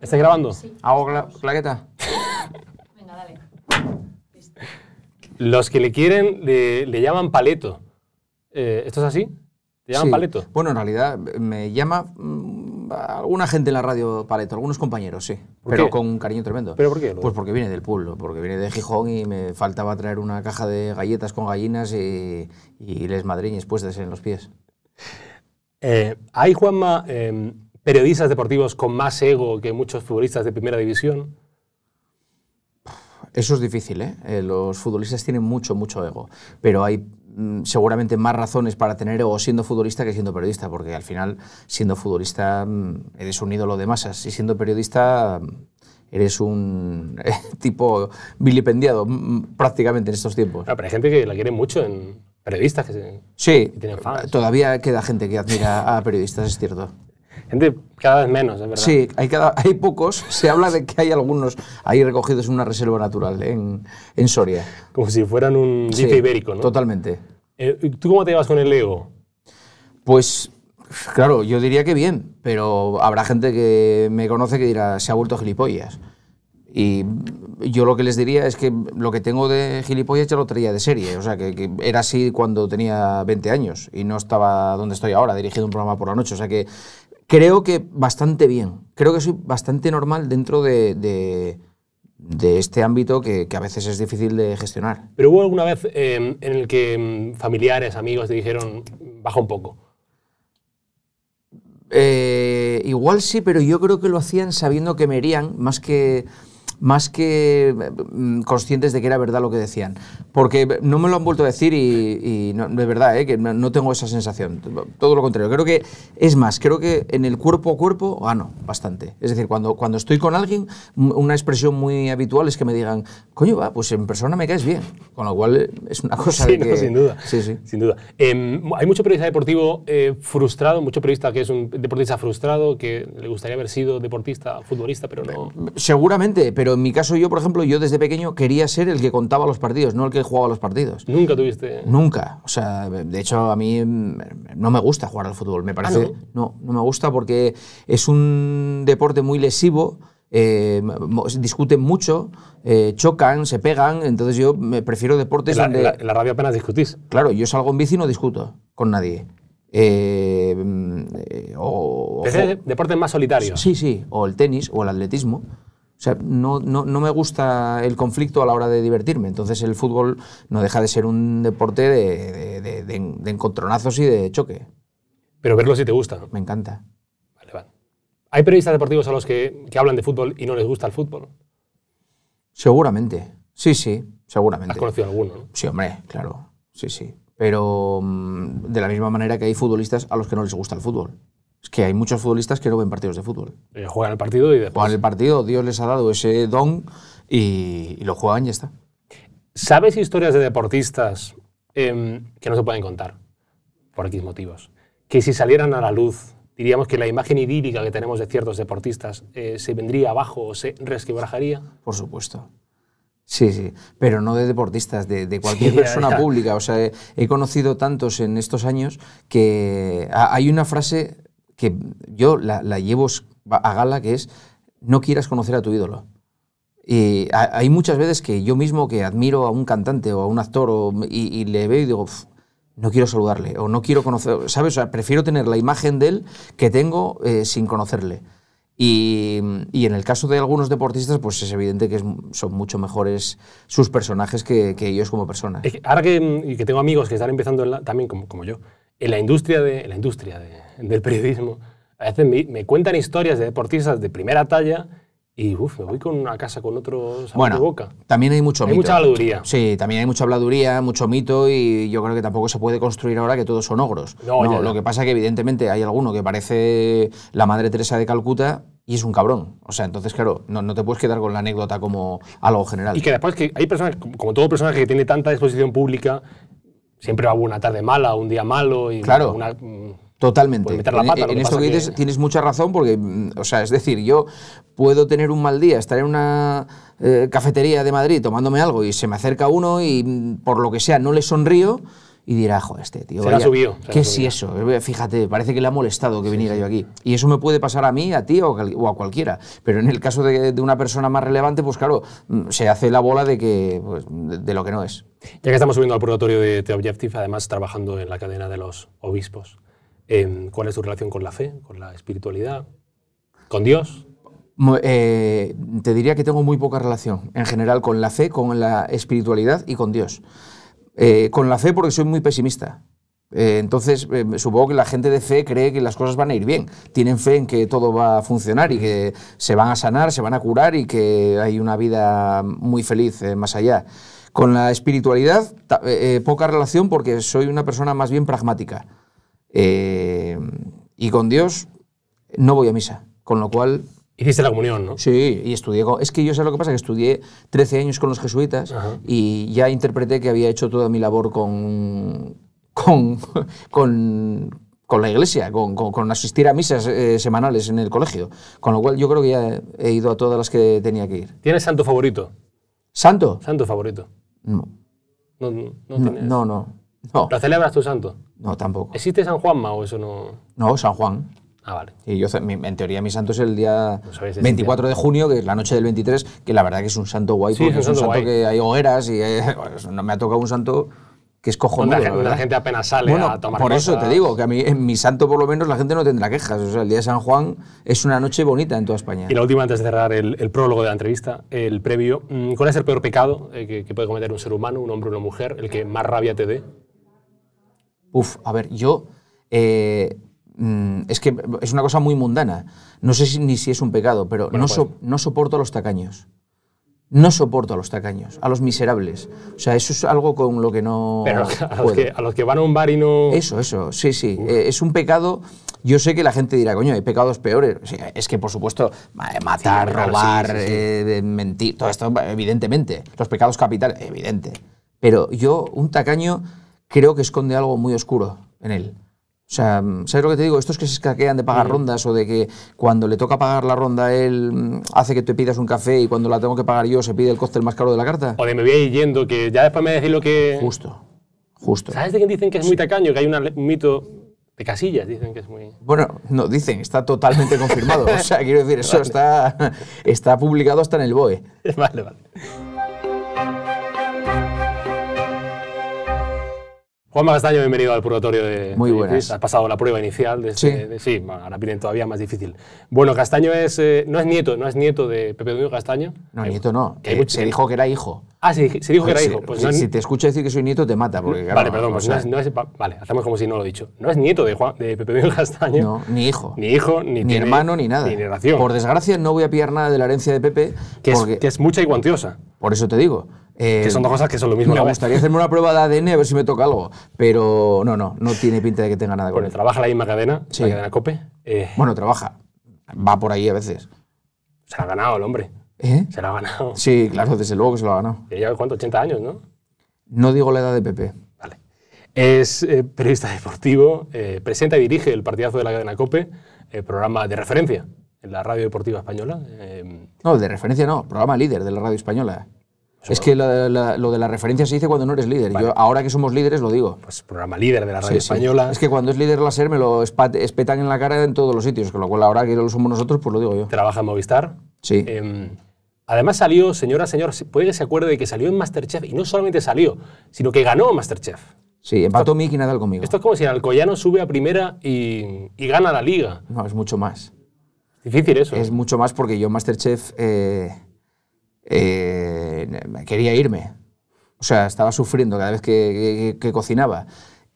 ¿Estás grabando? ¿Hago claqueta? Venga, dale. Los que le quieren le, llaman paleto. Eh, ¿Esto es así? ¿Te llaman paleto? Bueno, en realidad me llama mm, alguna gente en la radio paleto, algunos compañeros, sí. Pero con cariño tremendo. ¿Pero por qué? Pues porque viene del pueblo, porque viene de Gijón y me faltaba traer una caja de galletas con gallinas y, les madriñes puestas en los pies. hay, eh, Juanma, em, periodistas deportivos con más ego que muchos futbolistas de primera división? Eso es difícil, ¿eh? eh los futbolistas tienen mucho, mucho ego, pero hay mm, seguramente más razones para tener ego siendo futbolista que siendo periodista, porque al final siendo futbolista mm, eres un ídolo de masas y siendo periodista mm, eres un eh, tipo vilipendiado prácticamente en estos tiempos. pero hay gente que la quiere mucho en periodistas que, sí, Todavía queda gente que admira a periodistas, es cierto gente cada vez menos, es verdad. Sí, hay, pocos. Se habla de que hay algunos ahí recogidos en una reserva natural, en, Soria. Como si fueran un sí, ibérico, ¿no? Totalmente. Eh, ¿Tú cómo te llevas con el ego? Pues, claro, yo diría que bien, pero habrá gente que me conoce que dirá, se ha vuelto gilipollas. Y yo lo que les diría es que lo que tengo de gilipollas ya lo traía de serie. O sea, que, era así cuando tenía 20 años y no estaba donde estoy ahora, dirigiendo un programa por la noche. O sea, que creo que bastante bien. Creo que soy bastante normal dentro de, este ámbito que, a veces es difícil de gestionar. Pero hubo alguna vez eh, en el que mm, familiares, amigos te dijeron, baja un poco. Eh, igual sí, pero yo creo que lo hacían sabiendo que me herían, más que más que mm, conscientes de que era verdad lo que decían. Porque no me lo han vuelto a decir y, no, es verdad, eh, que no tengo esa sensación. Todo lo contrario. Creo que, es más, creo que en el cuerpo a cuerpo gano ah, bastante. Es decir, cuando, cuando estoy con alguien, una expresión muy habitual es que me digan, coño, va, pues en persona me caes bien. Con lo cual es una cosa sin duda. Sí, Sin duda. Em, hay mucho periodista deportivo eh, frustrado, mucho periodista que es un deportista frustrado, que le gustaría haber sido deportista, futbolista, pero no... Seguramente, pero en mi caso, yo, por ejemplo, yo desde pequeño quería ser el que contaba los partidos, no el que jugaba los partidos. ¿Nunca tuviste? Nunca. O sea, de hecho, a mí mm, no me gusta jugar al fútbol, me ah, parece. no? no? me gusta porque es un deporte muy lesivo. Eh, discuten mucho, eh, chocan, se pegan, entonces yo me prefiero deportes la, donde... la, la rabia apenas discutís. Claro, yo salgo en bici y no discuto con nadie. Eh, mm, deportes más solitarios. Sí, sí, o el tenis o el atletismo. O sea, no, no, me gusta el conflicto a la hora de divertirme. Entonces el fútbol no deja de ser un deporte de, encontronazos y de choque. Pero verlo si te gusta. Me encanta. Vale, vale. ¿Hay periodistas deportivos a los que, hablan de fútbol y no les gusta el fútbol? Seguramente. Sí, sí, seguramente. ¿Has conocido alguno? ¿no? Sí, hombre, claro. Sí, sí. Pero mm, de la misma manera que hay futbolistas a los que no les gusta el fútbol. Es que hay muchos futbolistas que no ven partidos de fútbol. Eh, juegan el partido y después. Juegan el partido, Dios les ha dado ese don y, lo juegan y ya está. ¿Sabes historias de deportistas em, que no se pueden contar? Por X motivos. Que si salieran a la luz, diríamos que la imagen idílica que tenemos de ciertos deportistas eh, se vendría abajo o se resquebrajaría. Por supuesto. Sí, sí, pero no de deportistas, de, cualquier persona pública. O sea, he, conocido tantos en estos años que ah, hay una frase que yo la, llevo a gala, que es no quieras conocer a tu ídolo. Y hay muchas veces que yo mismo que admiro a un cantante o a un actor y, le veo y digo, no quiero saludarle o no quiero conocer, ¿sabes? O sea, prefiero tener la imagen de él que tengo eh, sin conocerle. Y, y, en el caso de algunos deportistas, pues es evidente que son mucho mejores sus personajes que, ellos como personas. ahora que, mm, y que tengo amigos que están empezando también como, como, yo, en la industria de, en la industria de, del periodismo, a veces me, cuentan historias de deportistas de primera talla y me voy con una casa con otro sabor bueno, boca. También hay mucho hay mito. mucha habladuría. Sí, también hay mucha habladuría, mucho mito y yo creo que tampoco se puede construir ahora que todos son ogros. No, lo que pasa es que evidentemente hay alguno que parece la madre Teresa de Calcuta y es un cabrón. O sea, entonces, claro, no, no te puedes quedar con la anécdota como algo general. Y que después que hay personas, como todo personaje que tiene tanta exposición pública, siempre va a haber una tarde mala, un día malo y claro. una mm, Totalmente. en, e-, esto que dices tienes mucha razón porque, mm, o sea, es decir, yo puedo tener un mal día, estar en una eh, cafetería de Madrid tomándome algo y se me acerca uno y mm, por lo que sea no le sonrío y dirá, joder, este tío. Se ha ¿Qué es eso? Eh, fíjate, parece que le ha molestado que viniera yo aquí. Y eso me puede pasar a mí, a ti o, a cualquiera. Pero en el caso de, una persona más relevante, pues claro, mm, se hace la bola de, que, pues, de, de lo que no es. Ya que estamos subiendo al purgatorio de The Objective, además trabajando en la cadena de los obispos cuál es tu relación con la fe, con la espiritualidad, con Dios. Eh, te diría que tengo muy poca relación en general con la fe, con la espiritualidad y con Dios. Eh, con la fe porque soy muy pesimista. Eh, entonces, supongo que la gente de fe cree que las cosas van a ir bien. Tienen fe en que todo va a funcionar y que se van a sanar, se van a curar y que hay una vida muy feliz más allá. Con la espiritualidad, poca relación porque soy una persona más bien pragmática. Eh, y con Dios no voy a misa, con lo cual... Hiciste la comunión, ¿no? Sí, y estudié. Es que yo sé lo que pasa, que estudié 13 años con los jesuitas y ya interpreté que había hecho toda mi labor con, con, con, la iglesia, con, asistir a misas eh, semanales en el colegio. Con lo cual yo creo que ya he ido a todas las que tenía que ir. ¿Tienes santo favorito? ¿Santo? Santo favorito. No. No, no, no, no, no. ¿Lo celebras tu santo? No, tampoco. ¿Existe San Juan o eso no...? No, San Juan. Ah, vale. Y yo, en teoría, mi santo es el día 24 pues de junio, que es la noche del 23, que la verdad que es un santo guay, porque es un, santo, que hay hogueras y eh, pues, no me ha tocado un santo que es cojonudo. La, gente apenas sale a tomar Por eso te digo, que a mí, en mi santo por lo menos la gente no tendrá quejas. O sea, el día de San Juan es una noche bonita en toda España. Y la última, antes de cerrar el, prólogo de la entrevista, el previo. Mm, ¿Cuál es el peor pecado eh, que, que puede cometer un ser humano, un hombre o una mujer, el que más rabia te dé? Uf, a ver, yo... Eh, mm, es que es una cosa muy mundana. No sé ni si es un pecado, pero no, pues. no soporto a los tacaños. No soporto a los tacaños, a los miserables. O sea, eso es algo con lo que no. Pero a, Los, que, a los que, van a un bar y no. Eso, eso, sí, sí. Eh, es un pecado. Yo sé que la gente dirá, coño, hay pecados peores. es que, por supuesto, eh, matar, robar, mentir, todo esto, evidentemente. Los pecados capitales, evidente. Pero yo, un tacaño creo que esconde algo muy oscuro en él. O sea, ¿sabes lo que te digo? Estos que se escaquean de pagar rondas o de que cuando le toca pagar la ronda él mm, hace que te pidas un café y cuando la tengo que pagar yo se pide el cóctel más caro de la carta. O de me voy yendo, que ya después me decís lo que... Justo, justo. ¿Sabes de quién dicen que es muy tacaño? Que hay un mito de casillas, dicen que es muy... Bueno, no, dicen, está totalmente confirmado. O sea, quiero decir, eso está, está publicado hasta en el BOE. Vale, vale. Juanma Castaño, bienvenido al purgatorio de Muy buenas. Has pasado la prueba inicial. De este, sí. sí ahora viene todavía más difícil. Bueno, Castaño es, eh, no es nieto, no es nieto de Pepe Domingo Castaño. No, eh, nieto no. se dijo que era hijo. Ah, sí, se dijo que era hijo. Pues si, te escucha decir que soy nieto, te mata. Porque, vale, perdón, pues vale, hacemos como si no lo he dicho. No es nieto de, Juan, de Pepe Domingo Castaño. No, ni hijo. Ni hijo, ni, ni hermano, ni nada. Ni relación. Por desgracia, no voy a pillar nada de la herencia de Pepe. Que, es, mucha y cuantiosa. Por eso te digo que son dos eh, cosas que son lo mismo. Me gustaría hacerme una prueba de ADN a ver si me toca algo, pero no, no, no tiene pinta de que tenga nada con bueno, él. trabaja la misma cadena, la cadena COPE. Eh. bueno, trabaja. Va por ahí a veces. Se ha ganado el hombre. ¿Eh? Se ha ganado. Sí, claro, desde luego que se lo ha ganado. Lleva, ¿cuánto? 80 años, ¿no? No digo la edad de Pepe. Vale. Es eh, periodista deportivo, presenta y dirige el partidazo de la cadena COPE, programa de referencia en la radio deportiva española. no, de referencia no, programa líder de la radio española es que lo de la referencia se dice cuando no eres líder. Yo, ahora que somos líderes lo digo. Pues programa líder de la radio española. Es que cuando es líder la SER me lo espetan en la cara en todos los sitios, con lo cual ahora que lo somos nosotros, pues lo digo yo. ¿Trabaja en Movistar? Sí. Em, además salió, señora, señor, puede que se acuerde que salió en Masterchef y no solamente salió, sino que ganó Masterchef. Sí, empató Miki y Nadal conmigo. Esto es como si Alcoyano sube a primera y, y gana la liga. No, es mucho más. Difícil eso. Es ¿eh? mucho más porque yo Masterchef... Eh, eh, quería irme. O sea, estaba sufriendo cada vez que, cocinaba.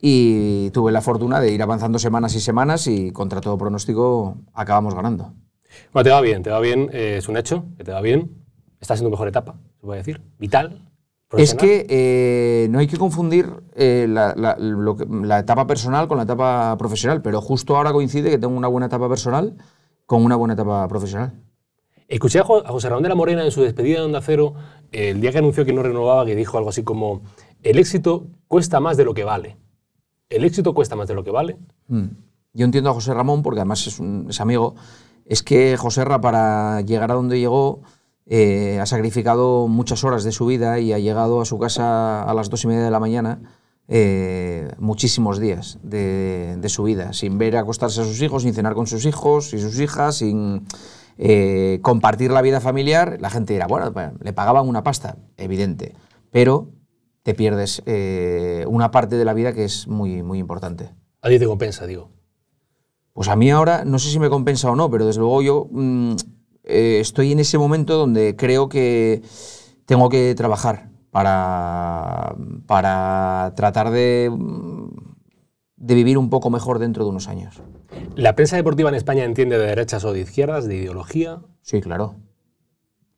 Y tuve la fortuna de ir avanzando semanas y semanas y contra todo pronóstico acabamos ganando. Bueno, te va bien, te va bien, eh, es un hecho, que te va bien. Estás en una mejor etapa, se puede decir, vital. Es que eh, no hay que confundir eh, la, etapa personal con la etapa profesional, pero justo ahora coincide que tengo una buena etapa personal con una buena etapa profesional. Escuché a José Ramón de la Morena en su despedida de Onda Cero, eh, el día que anunció que no renovaba, que dijo algo así como, el éxito cuesta más de lo que vale. ¿El éxito cuesta más de lo que vale? Mm. Yo entiendo a José Ramón, porque además es, amigo, es que José Ra, para llegar a donde llegó, eh, ha sacrificado muchas horas de su vida y ha llegado a su casa a las dos y media de la mañana. Eh, muchísimos días de, de su vida, sin ver acostarse a sus hijos, sin cenar con sus hijos y sus hijas, sin, eh, compartir la vida familiar, la gente dirá, bueno, le pagaban una pasta, evidente, pero te pierdes eh, una parte de la vida que es muy, muy importante. A ti te compensa, digo. Pues a mí ahora, no sé si me compensa o no, pero desde luego yo mm, eh, estoy en ese momento donde creo que tengo que trabajar para, para tratar de... Mm, de vivir un poco mejor dentro de unos años. ¿La prensa deportiva en España entiende de derechas o de izquierdas, de ideología? Sí, claro.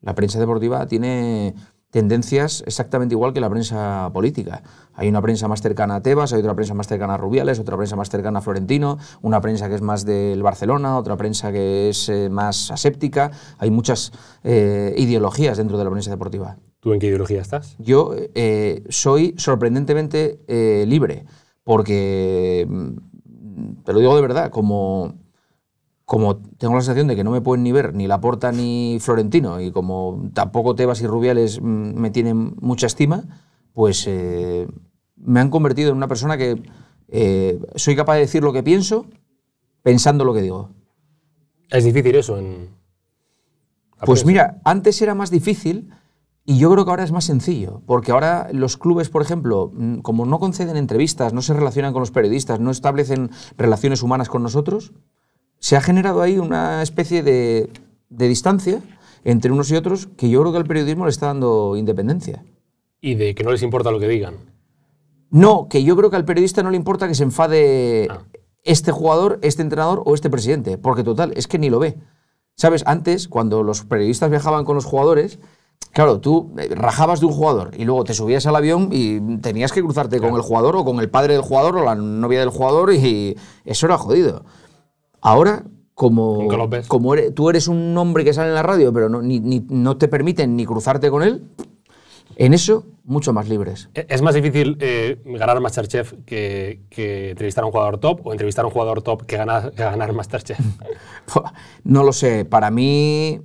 La prensa deportiva tiene tendencias exactamente igual que la prensa política. Hay una prensa más cercana a Tebas, hay otra prensa más cercana a Rubiales, otra prensa más cercana a Florentino, una prensa que es más del Barcelona, otra prensa que es eh, más aséptica. Hay muchas eh, ideologías dentro de la prensa deportiva. ¿Tú en qué ideología estás? Yo eh, soy sorprendentemente libre porque, mm, te lo digo de verdad, como, como tengo la sensación de que no me pueden ni ver ni Laporta ni Florentino, y como tampoco Tebas y Rubiales mm, me tienen mucha estima, pues eh, me han convertido en una persona que eh, soy capaz de decir lo que pienso pensando lo que digo. Es difícil eso en... Pues mira, antes era más difícil y yo creo que ahora es más sencillo, porque ahora los clubes, por ejemplo, mm, como no conceden entrevistas, no se relacionan con los periodistas, no establecen relaciones humanas con nosotros, se ha generado ahí una especie de, distancia entre unos y otros que yo creo que al periodismo le está dando independencia. Y de que no les importa lo que digan. No, que yo creo que al periodista no le importa que se enfade ah. este jugador, este entrenador o este presidente, porque total, es que ni lo ve. ¿Sabes? Antes, cuando los periodistas viajaban con los jugadores, Claro, tú eh, rajabas de un jugador y luego te subías al avión y tenías que cruzarte con el jugador o con el padre del jugador o la novia del jugador y eso era jodido. Ahora, como, como eres, tú eres un hombre que sale en la radio, pero no, te permiten ni cruzarte con él, en eso, mucho más libres. E-, es más difícil eh, ganar Masterchef que, que, entrevistar a un jugador top o entrevistar a un jugador top que, ganar que ganar Masterchef. no lo sé. Para mí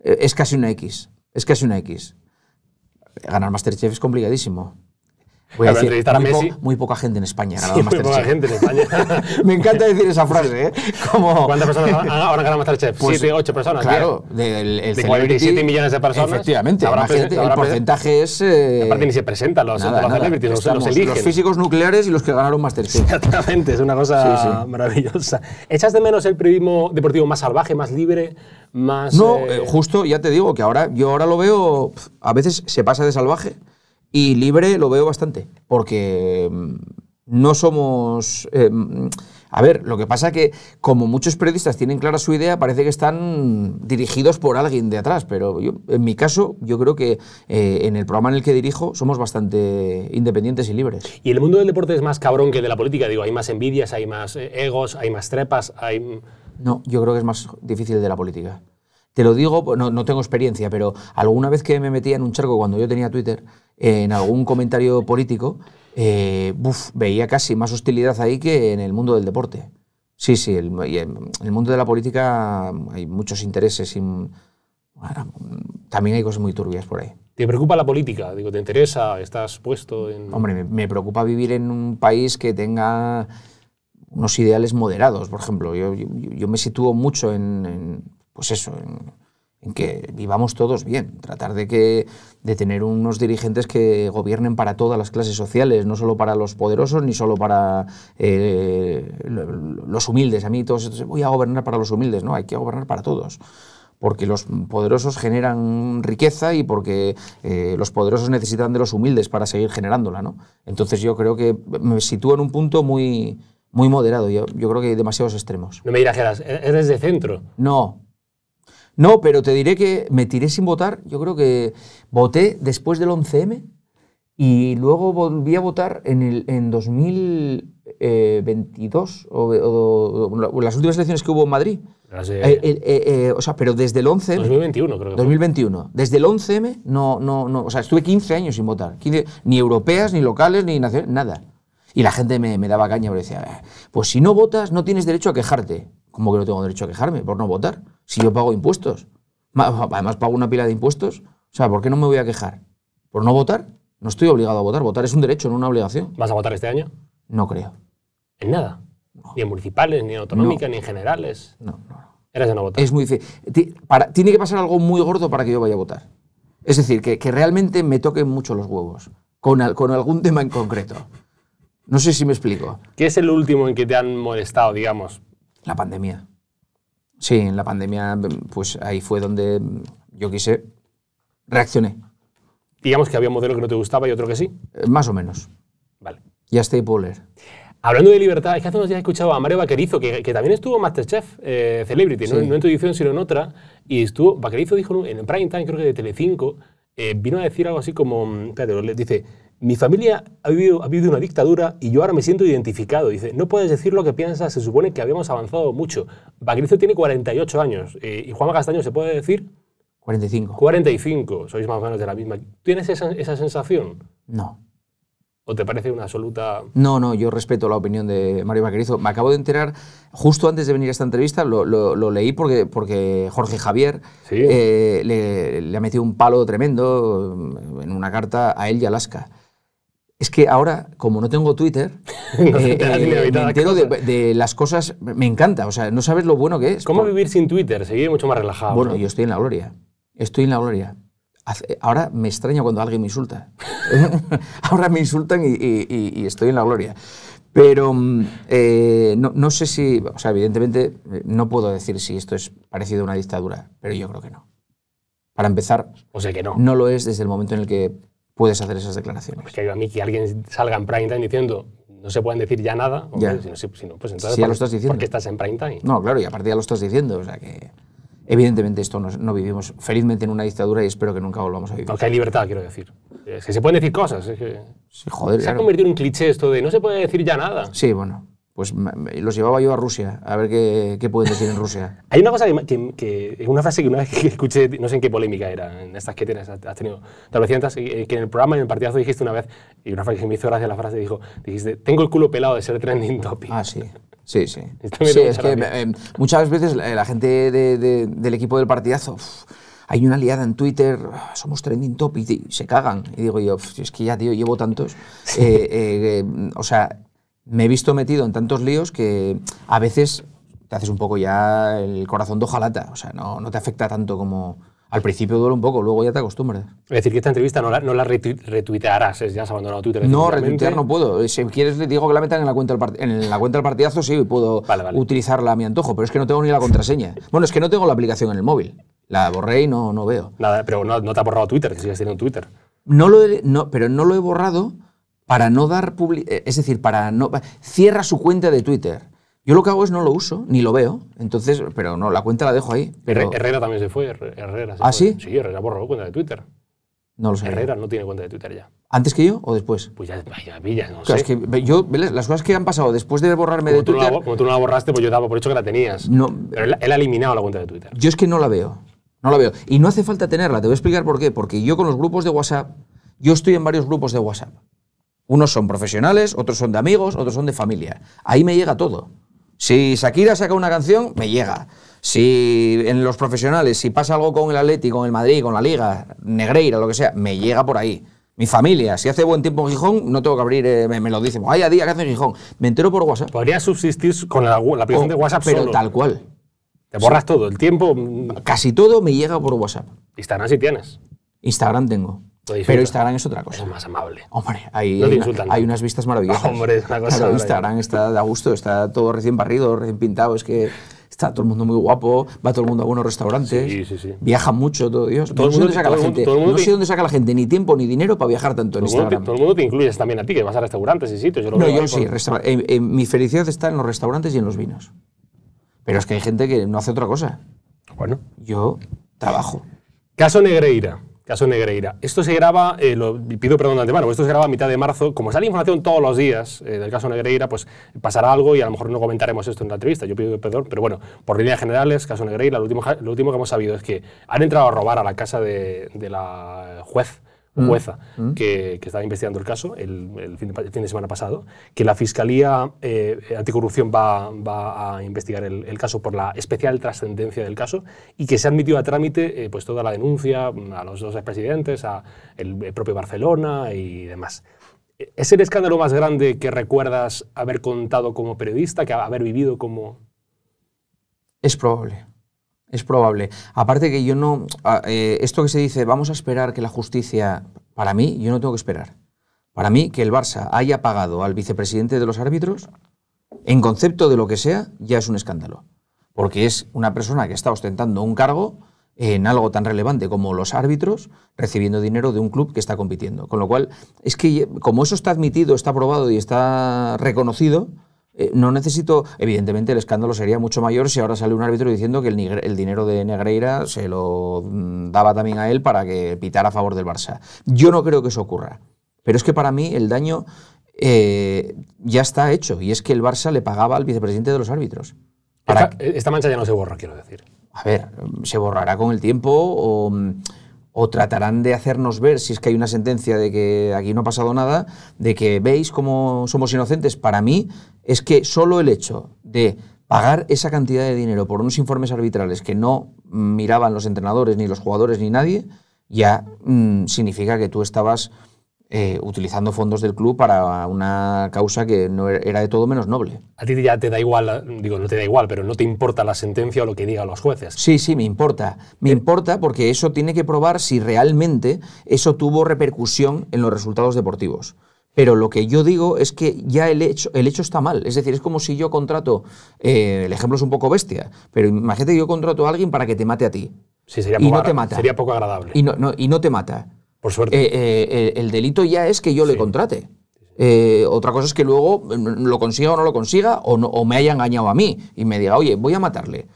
eh, es casi una X es casi una X. Ganar Masterchef es complicadísimo. Voy a decir, muy poca gente en España ha sí, Muy poca gente en España. me encanta decir esa frase, ¿eh? Como... ¿Cuántas personas han, ahora ganado Masterchef? Pues, ¿Siete, ocho personas? Claro. De, el, de 47 millones de personas. Efectivamente. gente, el porcentaje es... Eh, aparte ni se presentan los, físicos nucleares y los que ganaron Masterchef. Exactamente, es una cosa maravillosa. ¿Echas de menos el periodismo deportivo más salvaje, más libre, más...? No, eh, justo, ya te digo que ahora yo ahora lo veo... A veces se pasa de salvaje. Y libre lo veo bastante, porque mm, no somos... Eh, mm, a ver, lo que pasa es que como muchos periodistas tienen clara su idea, parece que están dirigidos por alguien de atrás, pero yo, en mi caso yo creo que eh, en el programa en el que dirijo somos bastante independientes y libres. Y el mundo del deporte es más cabrón que de la política, digo, hay más envidias, hay más eh, egos, hay más trepas, hay... Mm. No, yo creo que es más difícil de la política. Te lo digo, pues, no, tengo experiencia, pero alguna vez que me metía en un charco cuando yo tenía Twitter, en algún comentario político, eh, veía casi más hostilidad ahí que en el mundo del deporte. Sí, sí, en el mundo de la política hay muchos intereses y también hay cosas muy turbias por ahí. ¿Te preocupa la política? Digo, ¿te interesa? ¿Estás puesto en...? Hombre, me, preocupa vivir en un país que tenga unos ideales moderados, por ejemplo. Yo, me sitúo mucho en pues eso, en, que vivamos todos bien, tratar de, que, de tener unos dirigentes que gobiernen para todas las clases sociales, no solo para los poderosos ni solo para eh, los humildes. A mí todos voy a gobernar para los humildes, no, hay que gobernar para todos porque los poderosos generan riqueza y porque eh, los poderosos necesitan de los humildes para seguir generándola, ¿no? Entonces yo creo que me sitúo en un punto muy, muy moderado. Yo, yo creo que hay demasiados extremos. No me dirás, eres de centro. No, no, pero te diré que me tiré sin votar. Yo creo que voté después del 11M y luego volví a votar en, el, en 2022, eh, o, las últimas elecciones que hubo en Madrid. Ah, eh, eh, o sea, pero desde el 11M. 2021, creo que. 2021. Desde el 11M, no, no, no. O sea, estuve 15 años sin votar. 15, ni europeas, ni locales, ni nacionales, nada. Y la gente me, me daba caña, porque decía, pues si no votas, no tienes derecho a quejarte. ¿Cómo que no tengo derecho a quejarme por no votar? Si yo pago impuestos. Además pago una pila de impuestos. O sea, ¿por qué no me voy a quejar? ¿Por no votar? No estoy obligado a votar. Votar es un derecho, no una obligación. ¿Vas a votar este año? No creo. ¿En nada? Ni en municipales, ni en autonómicas, ni en generales. No, no, no. Eres de no votar. Es muy tiene que pasar algo muy gordo para que yo vaya a votar. Es decir, que, realmente me toquen mucho los huevos con, con algún tema en concreto. No sé si me explico. ¿Qué es el último en que te han molestado, digamos? La pandemia. Sí, en la pandemia, pues ahí fue donde yo quise, reaccioné. Digamos que había un modelo que no te gustaba y otro que sí. Eh, más o menos. Vale. Ya estoy por leer. Hablando de libertad, es que hace unos días he escuchado a Mario Vaquerizo, que, también estuvo Masterchef eh, Celebrity, ¿no? en tu edición, sino en otra, y estuvo, Vaquerizo dijo en prime time, creo que de Telecinco, eh, vino a decir algo así como, mm, espérate, dice, mi familia ha vivido, ha vivido, una dictadura y yo ahora me siento identificado. Dice, no puedes decir lo que piensas, se supone que habíamos avanzado mucho. Bagricio tiene 48 años eh, y Juanma Castaño se puede decir... 45. 45, sois más o menos de la misma. ¿Tienes esa, sensación? No. ¿O te parece una absoluta.? No, no, yo respeto la opinión de Mario Vaquerizo. Me acabo de enterar, justo antes de venir a esta entrevista, lo, leí porque, porque Jorge Javier eh, le, ha metido un palo tremendo en una carta a él y a Alaska. Es que ahora, como no tengo Twitter, eh, eh, me de, las cosas, me encanta, o sea, no sabes lo bueno que es. ¿Cómo vivir sin Twitter? Seguir mucho más relajado. Bueno, yo estoy en la gloria, estoy en la gloria. Eh, ahora me extraño cuando alguien me insulta. ahora me insultan y, estoy en la gloria. Pero mm, no, sé si, o sea, evidentemente no puedo decir si esto es parecido a una dictadura, pero yo creo que no. Para empezar, o sea que no. no lo es desde el momento en el que puedes hacer esas declaraciones. Pues que a mí que alguien salga en prime time diciendo no se pueden decir ya nada, Si, pues entonces estás diciendo. ¿por estás en prime time? No, claro, y aparte ya lo estás diciendo, o sea que evidentemente esto no, no, vivimos felizmente en una dictadura y espero que nunca volvamos a vivir. Porque hay libertad, quiero decir. Es que se pueden decir cosas. Es que se ha convertido en un cliché esto de no se puede decir ya nada. Sí, bueno pues los llevaba yo a Rusia, a ver qué, qué pueden decir en Rusia. Hay una cosa que, que, una frase que una vez que escuché, no sé en qué polémica era, en estas que tienes, has tenido, te lo que en el programa, en el partidazo dijiste una vez, y una frase que me hizo gracia la frase, dijo, dijiste, tengo el culo pelado de ser trending topic. Ah, sí. Sí, sí. es que em, muchas veces eh, la, gente del equipo del partidazo, hay una liada en Twitter, somos trending topic, y se cagan. Y digo yo, es que ya, tío, llevo tantos. Eh, eh, o sea, me he visto metido en tantos líos que a veces te haces un poco ya el corazón de hojalata, o sea, no, no te afecta tanto como... Al principio duele un poco, luego ya te acostumbras. Es decir, que esta entrevista no la, no la retuitearás, ¿eh? ya has abandonado Twitter. No, retuitear no puedo. Si quieres, le digo que la metan en la cuenta del, en la cuenta del partidazo, sí, puedo utilizarla a mi antojo, pero es que no tengo ni la contraseña. bueno, es que no tengo la aplicación en el móvil. La borré y no, no veo. Nada, pero no, no te ha borrado Twitter, que sigues teniendo Twitter. No lo no, pero no lo he borrado para no dar public eh, es decir, para no cierra su cuenta de Twitter. Yo lo que hago es no lo uso, ni lo veo, entonces, pero no, la cuenta la dejo ahí. Pero... Herrera también se fue, Herrera. ¿Ah, sí? Sí, Herrera borró cuenta de Twitter. No lo sé. Herrera no tiene cuenta de Twitter ya. ¿Antes que yo o después? Pues ya, ya, ya no sé. las cosas que han pasado después de borrarme de Twitter. como tú no la borraste, pues yo daba por hecho que la tenías. No, pero él ha eliminado la cuenta de Twitter. Yo es que no la veo. No la veo. Y no hace falta tenerla, te voy a explicar por qué. Porque yo con los grupos de WhatsApp, yo estoy en varios grupos de WhatsApp. Unos son profesionales, otros son de amigos, otros son de familia. Ahí me llega todo. Si Shakira saca una canción, me llega. Si en los profesionales, si pasa algo con el Atlético, con el Madrid, con la Liga, Negreira, lo que sea, me llega por ahí. Mi familia, si hace buen tiempo en Gijón, no tengo que abrir, eh, me, lo dicen, a día que hace en Gijón, me entero por WhatsApp. Podría subsistir con la, aplicación oh, de WhatsApp Pero solo. tal cual. Te borras todo, el tiempo… Casi todo me llega por WhatsApp. Instagram sí tienes. Instagram tengo. Pero Instagram es otra cosa. Es más amable. Hombre, no hay, insultan hay, unas vistas maravillosas. Instagram está a gusto, está todo recién barrido, recién pintado. Es que está todo el mundo muy guapo, va todo el mundo a buenos restaurantes, sí, sí, sí. viaja mucho, todo Dios. Todo no sé dónde saca la gente, no sé dónde saca la gente ni tiempo ni dinero para viajar tanto en Instagram. todo el mundo te incluyes también a ti, que vas a restaurantes y sitios. Yo lo no, yo sí, mi felicidad está en los restaurantes y en los vinos. Pero es que hay gente que no hace otra cosa. Bueno. Yo trabajo. Caso Negreira. Caso Negreira. Esto se graba, eh, lo, pido perdón de antemano, esto se graba a mitad de marzo. Como sale información todos los días eh, del caso Negreira, pues pasará algo y a lo mejor no comentaremos esto en la entrevista. Yo pido perdón, pero bueno, por líneas generales, caso Negreira, lo último, lo último que hemos sabido es que han entrado a robar a la casa de la juez Mm. jueza mm. que, estaba investigando el caso el, fin, de, semana pasado, que la Fiscalía eh, Anticorrupción va, a investigar el, caso por la especial trascendencia del caso y que se ha admitido a trámite eh, pues toda la denuncia mm, a los dos expresidentes, a el propio Barcelona y demás. E-, ¿Es el escándalo más grande que recuerdas haber contado como periodista, que haber vivido como...? Es probable. Es probable. Aparte que yo no... Eh, esto que se dice, vamos a esperar que la justicia... Para mí, yo no tengo que esperar. Para mí, que el Barça haya pagado al vicepresidente de los árbitros, en concepto de lo que sea, ya es un escándalo. Porque es una persona que está ostentando un cargo en algo tan relevante como los árbitros recibiendo dinero de un club que está compitiendo. Con lo cual, es que como eso está admitido, está aprobado y está reconocido, eh, no necesito, evidentemente el escándalo sería mucho mayor si ahora sale un árbitro diciendo que el, dinero de Negreira se lo mm, daba también a él para que pitara a favor del Barça. Yo no creo que eso ocurra, pero es que para mí el daño eh, ya está hecho y es que el Barça le pagaba al vicepresidente de los árbitros. esta, esta mancha ya no se borra, quiero decir. A ver, se borrará con el tiempo o mm, o tratarán de hacernos ver, si es que hay una sentencia de que aquí no ha pasado nada, de que veis cómo somos inocentes. Para mí es que solo el hecho de pagar esa cantidad de dinero por unos informes arbitrales que no miraban los entrenadores, ni los jugadores, ni nadie, ya mm, significa que tú estabas eh, utilizando fondos del club para una causa que no er-, era de todo menos noble. A ti ya te da igual, digo, no te da igual, pero no te importa la sentencia o lo que digan los jueces. Sí, sí, me importa. Me eh. importa porque eso tiene que probar si realmente eso tuvo repercusión en los resultados deportivos. Pero lo que yo digo es que ya el hecho, el hecho está mal. Es decir, es como si yo contrato, eh, el ejemplo es un poco bestia, pero imagínate que yo contrato a alguien para que te mate a ti. Sí, sería y poco no te mata. Sería poco agradable. Y no, y no te mata por suerte. Eh, eh, el delito ya es que yo le contrate. Eh, otra cosa es que luego mm, lo consiga o no lo consiga, o, me haya engañado a mí y me diga, oye, voy a matarle.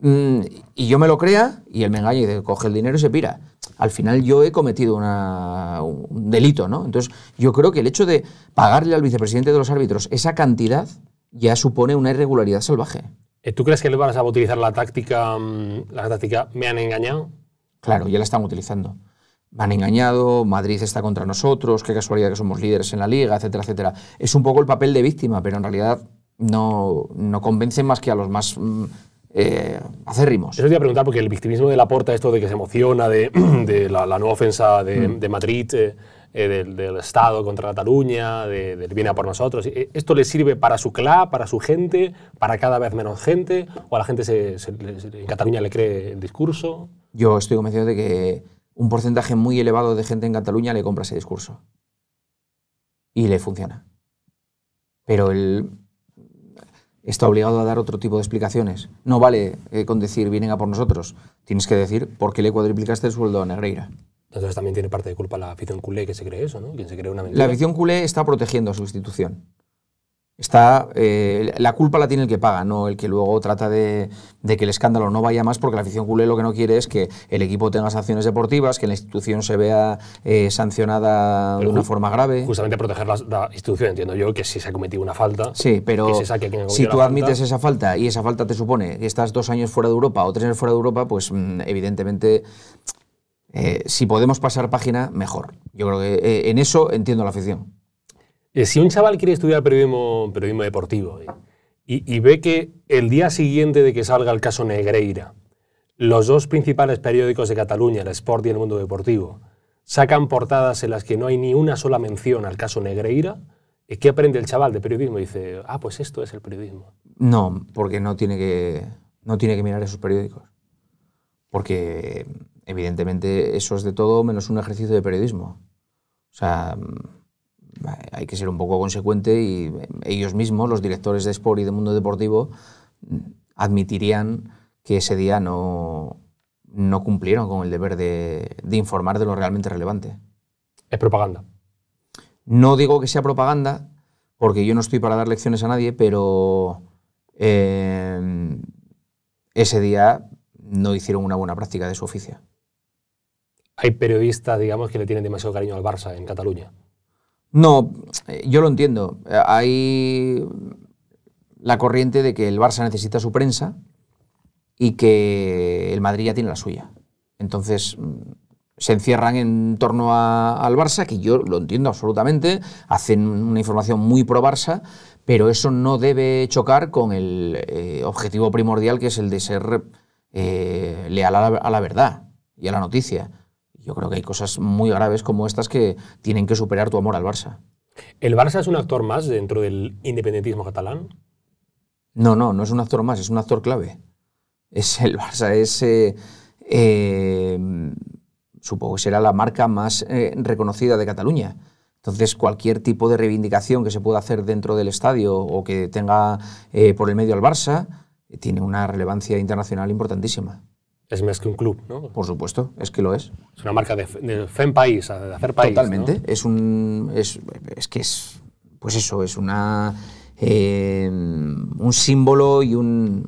Mm, y yo me lo crea y él me engaña y coge el dinero y se pira. Al final yo he cometido un delito, ¿no? Entonces yo creo que el hecho de pagarle al vicepresidente de los árbitros esa cantidad ya supone una irregularidad salvaje. ¿Tú crees que le van a utilizar la táctica, mm, la táctica me han engañado? Claro, ya la están utilizando van engañado, Madrid está contra nosotros, qué casualidad que somos líderes en la liga, etcétera, etcétera. Es un poco el papel de víctima, pero en realidad no, no convence más que a los más mm, eh, acérrimos. Eso te iba a preguntar, porque el victimismo de la porta, esto de que se emociona, de, la, nueva ofensa de, mm. Madrid, eh, eh, del, Estado contra Cataluña, de, del viene a por nosotros, ¿e, ¿esto le sirve para su club para su gente, para cada vez menos gente? ¿O a la gente se, en Cataluña le cree el discurso? Yo estoy convencido de que un porcentaje muy elevado de gente en Cataluña le compra ese discurso. Y le funciona. Pero él está obligado a dar otro tipo de explicaciones. No vale eh, con decir vienen a por nosotros. Tienes que decir por qué le cuadriplicaste el sueldo a Negreira. Entonces también tiene parte de culpa la afición culé que se cree eso, ¿no? se cree una La afición culé está protegiendo a su institución está eh, la culpa la tiene el que paga, no el que luego trata de, que el escándalo no vaya más, porque la afición culé lo que no quiere es que el equipo tenga sanciones deportivas, que la institución se vea eh, sancionada de una forma grave. Justamente proteger la, institución, entiendo yo, que si se ha cometido una falta, sí, pero si tú admites esa falta y esa falta te supone que estás dos años fuera de Europa o tres años fuera de Europa, pues mm, evidentemente eh, si podemos pasar página, mejor. Yo creo que en eso entiendo la afición. Eh, si un chaval quiere estudiar periodismo, periodismo deportivo eh, y, ve que el día siguiente de que salga el caso Negreira, los dos principales periódicos de Cataluña, el Sport y el Mundo Deportivo, sacan portadas en las que no hay ni una sola mención al caso Negreira, eh, ¿qué aprende el chaval de periodismo? dice, ah, pues esto es el periodismo. No, porque no tiene que, no tiene que mirar esos periódicos. Porque evidentemente eso es de todo menos un ejercicio de periodismo. O sea, hay que ser un poco consecuente y eh, ellos mismos, los directores de Sport y de Mundo Deportivo, admitirían que ese día no, no cumplieron con el deber de, informar de lo realmente relevante. Es propaganda. No digo que sea propaganda, porque yo no estoy para dar lecciones a nadie, pero eh, ese día no hicieron una buena práctica de su oficio. Hay periodistas, digamos, que le tienen demasiado cariño al Barça en Cataluña. No, yo lo entiendo. Hay la corriente de que el Barça necesita su prensa y que el Madrid ya tiene la suya. Entonces mm, se encierran en torno al Barça, que yo lo entiendo absolutamente, hacen una información muy pro Barça, pero eso no debe chocar con el eh, objetivo primordial que es el de ser eh, leal a la verdad y a la noticia yo creo que hay cosas muy graves como estas que tienen que superar tu amor al Barça. ¿El Barça es un actor más dentro del independentismo catalán? No, no, no es un actor más, es un actor clave. Es el Barça, es. Eh, eh, supongo que será la marca más eh, reconocida de Cataluña. Entonces, cualquier tipo de reivindicación que se pueda hacer dentro del estadio o que tenga por el medio al Barça tiene una relevancia internacional importantísima. Es más que un club, ¿no? Por supuesto, es que lo es. Es una marca de, de país, de hacer país. Totalmente, es un. Es, que es. Pues eso, es una. Eh, un símbolo y un,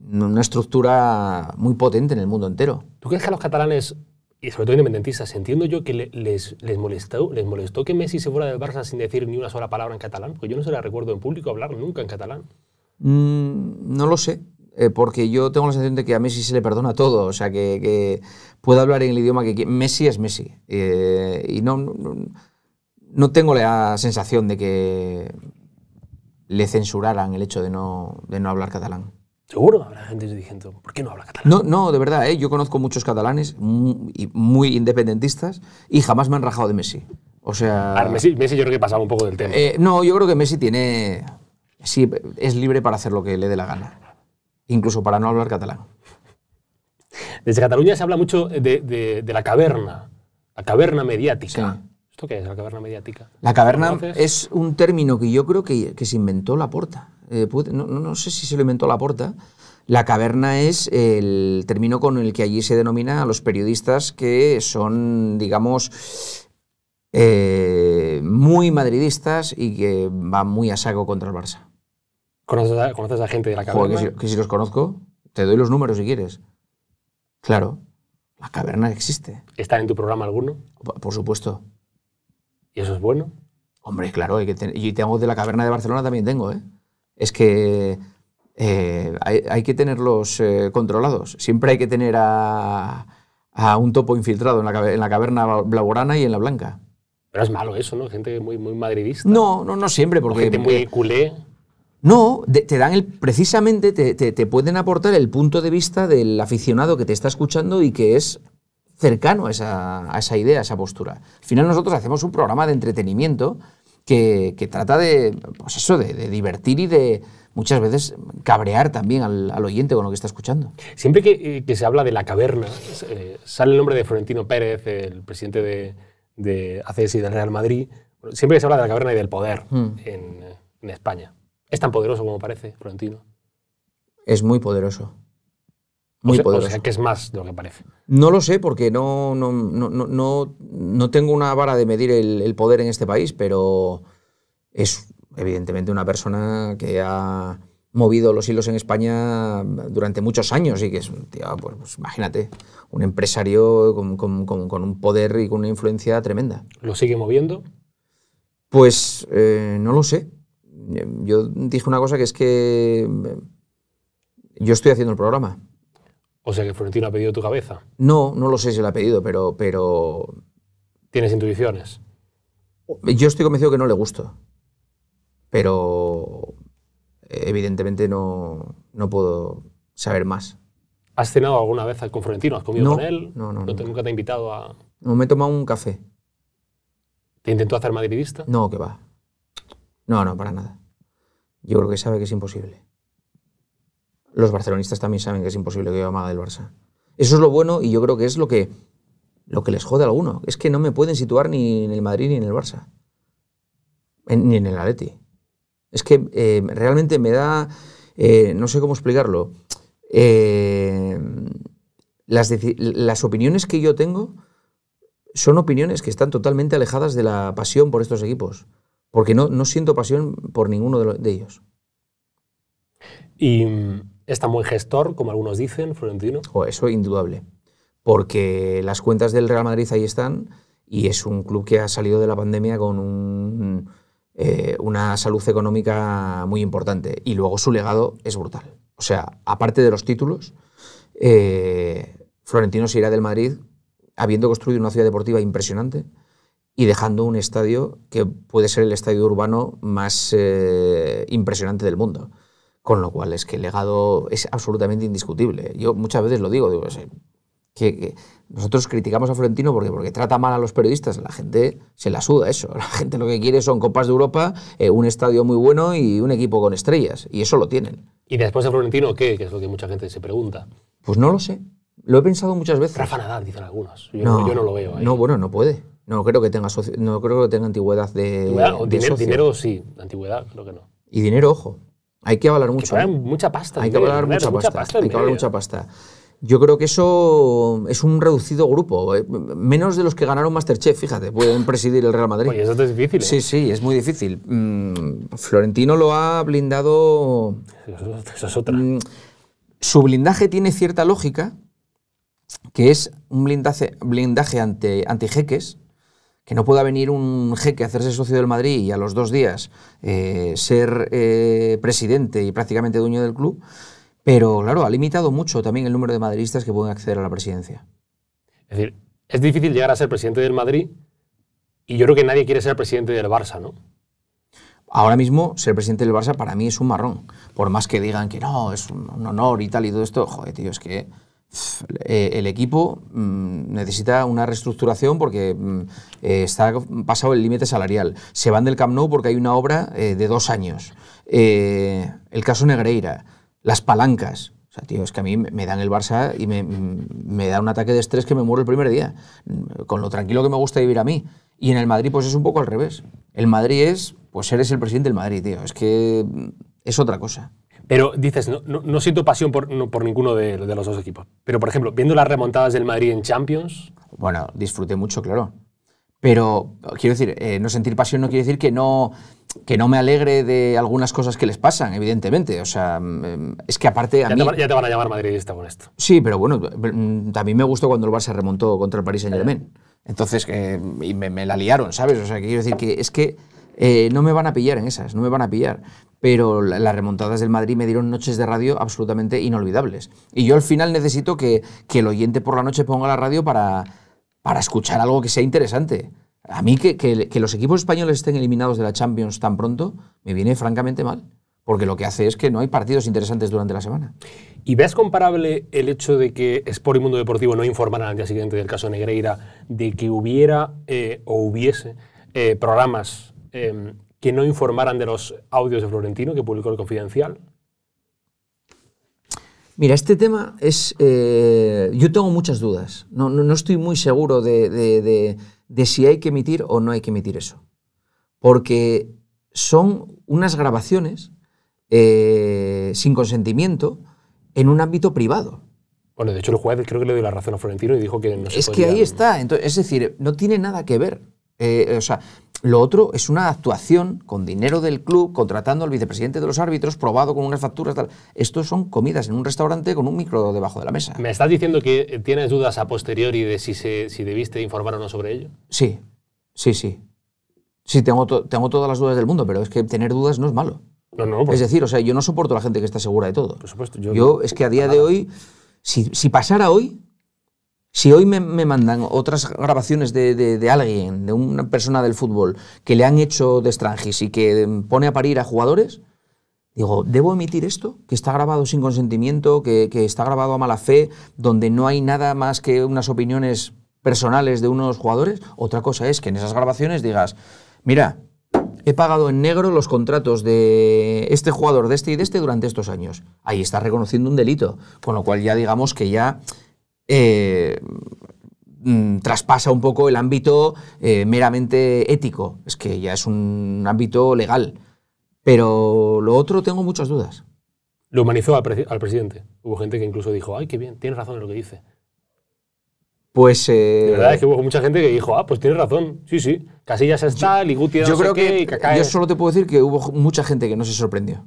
una estructura muy potente en el mundo entero. ¿Tú crees que a los catalanes, y sobre todo independentistas, entiendo yo que les, les, molestó, les molestó que Messi se fuera del Barça sin decir ni una sola palabra en catalán? Porque yo no se la recuerdo en público hablar nunca en catalán. Mm, no lo sé. Eh, porque yo tengo la sensación de que a Messi se le perdona todo, o sea, que, que puede hablar en el idioma que Messi es Messi. Eh, y no, no, tengo la sensación de que le censuraran el hecho de no, hablar catalán. Seguro habrá gente diciendo, ¿por qué no habla catalán? No, no de verdad, eh, yo conozco muchos catalanes muy, independentistas y jamás me han rajado de Messi. O sea. Messi, Messi, yo creo que pasaba un poco del tema. no, yo creo que Messi tiene. Sí, es libre para hacer lo que le dé la gana incluso para no hablar catalán. Desde Cataluña se habla mucho de, la caverna, la caverna mediática. ¿Esto qué es la caverna mediática? La caverna es un término que yo creo que, se inventó la porta. Eh, no, sé si se lo inventó la porta. La caverna es el término con el que allí se denomina a los periodistas que son, digamos, eh, muy madridistas y que van muy a saco contra el Barça. ¿Conoces a, conoces gente de la caverna? que, si, los conozco, te doy los números si quieres. Claro, la caverna existe. está en tu programa alguno? Por, supuesto. ¿Y eso es bueno? Hombre, claro, hay que y tengo de la caverna de Barcelona también tengo, ¿eh? Es que eh, hay, que tenerlos eh, controlados. Siempre hay que tener a, un topo infiltrado en la, caverna blaugrana y en la blanca. Pero es malo eso, ¿no? Gente muy, muy madridista. No, no, no siempre, porque... gente muy eh, culé. No, te dan el, precisamente te, pueden aportar el punto de vista del aficionado que te está escuchando y que es cercano a esa, idea, a esa postura. Al final nosotros hacemos un programa de entretenimiento que, trata de, pues eso, de, divertir y de, muchas veces cabrear también al, oyente con lo que está escuchando. Siempre que, eh, se habla de la caverna, eh, sale el nombre de Florentino Pérez, el presidente de, de ACS y del Real Madrid. Siempre que se habla de la caverna y del poder mm. en, España. ¿Es tan poderoso como parece Florentino? Es muy poderoso. Muy poderoso. O sea, que es más de lo que parece. No lo sé, porque no, no, no, tengo una vara de medir el, poder en este país, pero es evidentemente una persona que ha movido los hilos en España durante muchos años y que es pues, pues, imagínate, un empresario con, un poder y con una influencia tremenda. ¿Lo sigue moviendo? Pues eh, no lo sé yo dije una cosa que es que eh, yo estoy haciendo el programa. O sea que Florentino ha pedido tu cabeza. No, no lo sé si lo ha pedido, pero, pero... ¿Tienes intuiciones? Yo estoy convencido que no le gusto. Pero evidentemente no, no puedo saber más. ¿Has cenado alguna vez con Florentino? ¿Has comido con él? No, no, no. ¿Nunca te ha invitado a...? No, me he tomado un café. ¿Te intentó hacer madridista? No, que va. No, no, para nada. Yo creo que sabe que es imposible. Los barcelonistas también saben que es imposible que yo amaga del Barça. Eso es lo bueno y yo creo que es lo que, lo que les jode a alguno. Es que no me pueden situar ni en el Madrid ni en el Barça. ni en el Atleti. Es que eh, realmente me da... Eh, no sé cómo explicarlo. Eh, las, las opiniones que yo tengo son opiniones que están totalmente alejadas de la pasión por estos equipos porque no, no siento pasión por ninguno de, ellos. ¿Y mm, está tan buen gestor, como algunos dicen, Florentino? eso indudable, porque las cuentas del Real Madrid ahí están y es un club que ha salido de la pandemia con un, eh, una salud económica muy importante y luego su legado es brutal. O sea, aparte de los títulos, eh, Florentino se irá del Madrid habiendo construido una ciudad deportiva impresionante, y dejando un estadio que puede ser el estadio urbano más eh, impresionante del mundo. Con lo cual es que el legado es absolutamente indiscutible. Yo muchas veces lo digo, digo, que, que, nosotros criticamos a Florentino porque, porque trata mal a los periodistas, la gente se la suda eso, la gente lo que quiere son copas de Europa, eh, un estadio muy bueno y un equipo con estrellas, y eso lo tienen. ¿Y después de Florentino qué? Que es lo que mucha gente se pregunta. Pues no lo sé, lo he pensado muchas veces. Rafa Nadal, dicen algunos, yo no, yo no lo veo ahí. No, bueno, no puede. No creo que tenga, no creo que tenga antigüedad de. dinero, sí, antigüedad creo que no. Y dinero, ojo. Hay que avalar mucho. ¿eh? mucha pasta. Hay que avalar mucha, pasta. hay que avalar mucha pasta. Yo creo que eso es un reducido grupo, eh, menos de los que ganaron Masterchef, fíjate, pueden presidir el Real Madrid. Oye, eso es difícil. ¿eh? Sí, sí, es muy difícil. Mm, Florentino lo ha blindado. Eso, es otra. Mm, su blindaje tiene cierta lógica, que es un blindaje, blindaje ante, anti jeques, que no pueda venir un jeque a hacerse socio del Madrid y a los dos días eh, ser eh, presidente y prácticamente dueño del club, pero claro, ha limitado mucho también el número de madridistas que pueden acceder a la presidencia. Es decir, es difícil llegar a ser presidente del Madrid y yo creo que nadie quiere ser presidente del Barça, ¿no? Ahora mismo ser presidente del Barça para mí es un marrón. Por más que digan que no, es un honor y tal y todo esto, joder, tío, es que eh, el equipo mm, necesita una reestructuración porque mm, eh, está pasado el límite salarial. Se van del Camp Nou porque hay una obra eh, de dos años. el caso Negreira, las palancas. O sea, tío, es que a mí me dan el Barça y me, mm, me da un ataque de estrés que me muero el primer día, con lo tranquilo que me gusta vivir a mí. Y en el Madrid, pues es un poco al revés. El Madrid es, pues eres el presidente del Madrid, tío. Es que es otra cosa. Pero dices, no, no, siento pasión por, por ninguno de, los dos equipos. Pero, por ejemplo, viendo las remontadas del Madrid en Champions. Bueno, disfruté mucho, claro. Pero quiero decir, eh, no sentir pasión no quiere decir que no, que no me alegre de algunas cosas que les pasan, evidentemente. O sea, mm, mm, es que aparte a ya mí... Te, ya te van a llamar madridista con esto. Sí, pero bueno, mm, también me gustó cuando el Barça remontó contra el Paris Saint-Germain. Entonces, eh, y me, la liaron, ¿sabes? O sea, quiero decir que es que eh, no me van a pillar en esas, no me van a pillar pero las remontadas del Madrid me dieron noches de radio absolutamente inolvidables. Y yo al final necesito que, el oyente por la noche ponga la radio para, para escuchar algo que sea interesante. A mí que, los equipos españoles estén eliminados de la Champions tan pronto me viene francamente mal, porque lo que hace es que no hay partidos interesantes durante la semana. ¿Y ves comparable el hecho de que Sport y Mundo Deportivo no informaran al día siguiente del caso Negreira, de que hubiera eh, o hubiese eh, programas em, que no informaran de los audios de Florentino que publicó el Confidencial? Mira, este tema es. Eh, yo tengo muchas dudas. No, estoy muy seguro de, si hay que emitir o no hay que emitir eso. Porque son unas grabaciones eh, sin consentimiento en un ámbito privado. Bueno, de hecho, el juez creo que le dio la razón a Florentino y dijo que no se Es que ahí está. es decir, no tiene nada que ver. Eh, o sea, lo otro es una actuación con dinero del club, contratando al vicepresidente de los árbitros, probado con unas facturas. Tal. Estos son comidas en un restaurante con un micro debajo de la mesa. ¿Me estás diciendo que tienes dudas a posteriori de si, si debiste informar o no sobre ello? Sí, sí, sí. Sí, tengo, tengo todas las dudas del mundo, pero es que tener dudas no es malo. No, no, pues Es decir, o sea, yo no soporto a la gente que está segura de todo. Por supuesto, yo, yo es que a día de hoy, si, si pasara hoy, si hoy me, mandan otras grabaciones de, alguien, de una persona del fútbol, que le han hecho de extranjis y que em, pone a parir a jugadores, digo, ¿debo emitir esto? Que está grabado sin consentimiento, que, que está grabado a mala fe, donde no hay nada más que unas opiniones personales de unos jugadores. Otra cosa es que en esas grabaciones digas, mira, he pagado en negro los contratos de este jugador, de este y de este durante estos años. Ahí está reconociendo un delito, con lo cual ya digamos que ya eh, mm, traspasa un poco el ámbito eh, meramente ético, es que ya es un ámbito legal. Pero lo otro tengo muchas dudas. Lo humanizó al, presidente. Hubo gente que incluso dijo, ay, qué bien, tienes razón en lo que dice. Pues. Eh, de verdad es que hubo mucha gente que dijo, ah, pues tienes razón. Sí, sí. Casillas está, Ligutia creo que. yo solo te puedo decir que hubo mucha gente que no se sorprendió.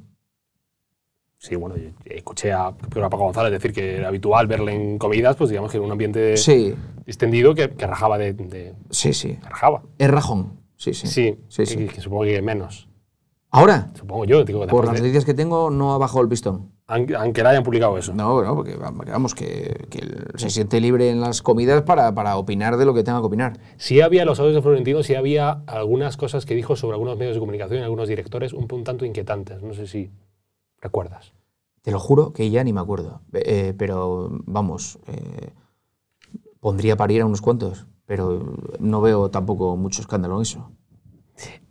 Sí, bueno, escuché a, Paco González decir que era habitual verle en comidas, pues digamos que en un ambiente extendido que, rajaba de, Sí, sí. Rajaba. Es rajón, sí, sí. Sí, sí, Que, supongo que menos. ¿Ahora? Supongo yo. Por las noticias que tengo, no ha bajado el pistón. Aunque hayan publicado eso. No, no porque vamos, que, se siente libre en las comidas para, opinar de lo que tenga que opinar. Sí había, los audios de Florentino, sí había algunas cosas que dijo sobre algunos medios de comunicación y algunos directores un tanto inquietantes. No sé si recuerdas? Te lo juro que ya ni me acuerdo. Eh, pero vamos, eh, pondría parir a unos cuantos, pero no veo tampoco mucho escándalo en eso.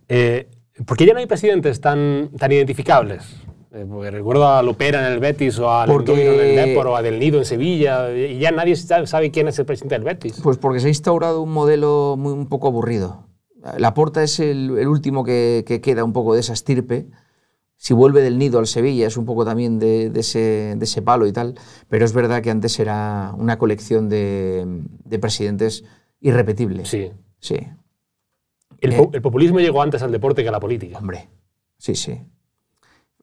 Eh, ¿Por qué ya no hay presidentes tan, tan identificables. Eh, porque recuerdo a Lopera en el Betis o a porque... en el o a Del Nido en Sevilla. Y ya nadie sabe quién es el presidente del Betis. Pues porque se ha instaurado un modelo muy, un poco aburrido. La Porta es el, último que, que, queda un poco de esa estirpe si vuelve del nido al Sevilla, es un poco también de, ese, palo y tal, pero es verdad que antes era una colección de, presidentes irrepetible. Sí. Sí. Eh, el, populismo llegó antes al deporte que a la política. Hombre, sí, sí.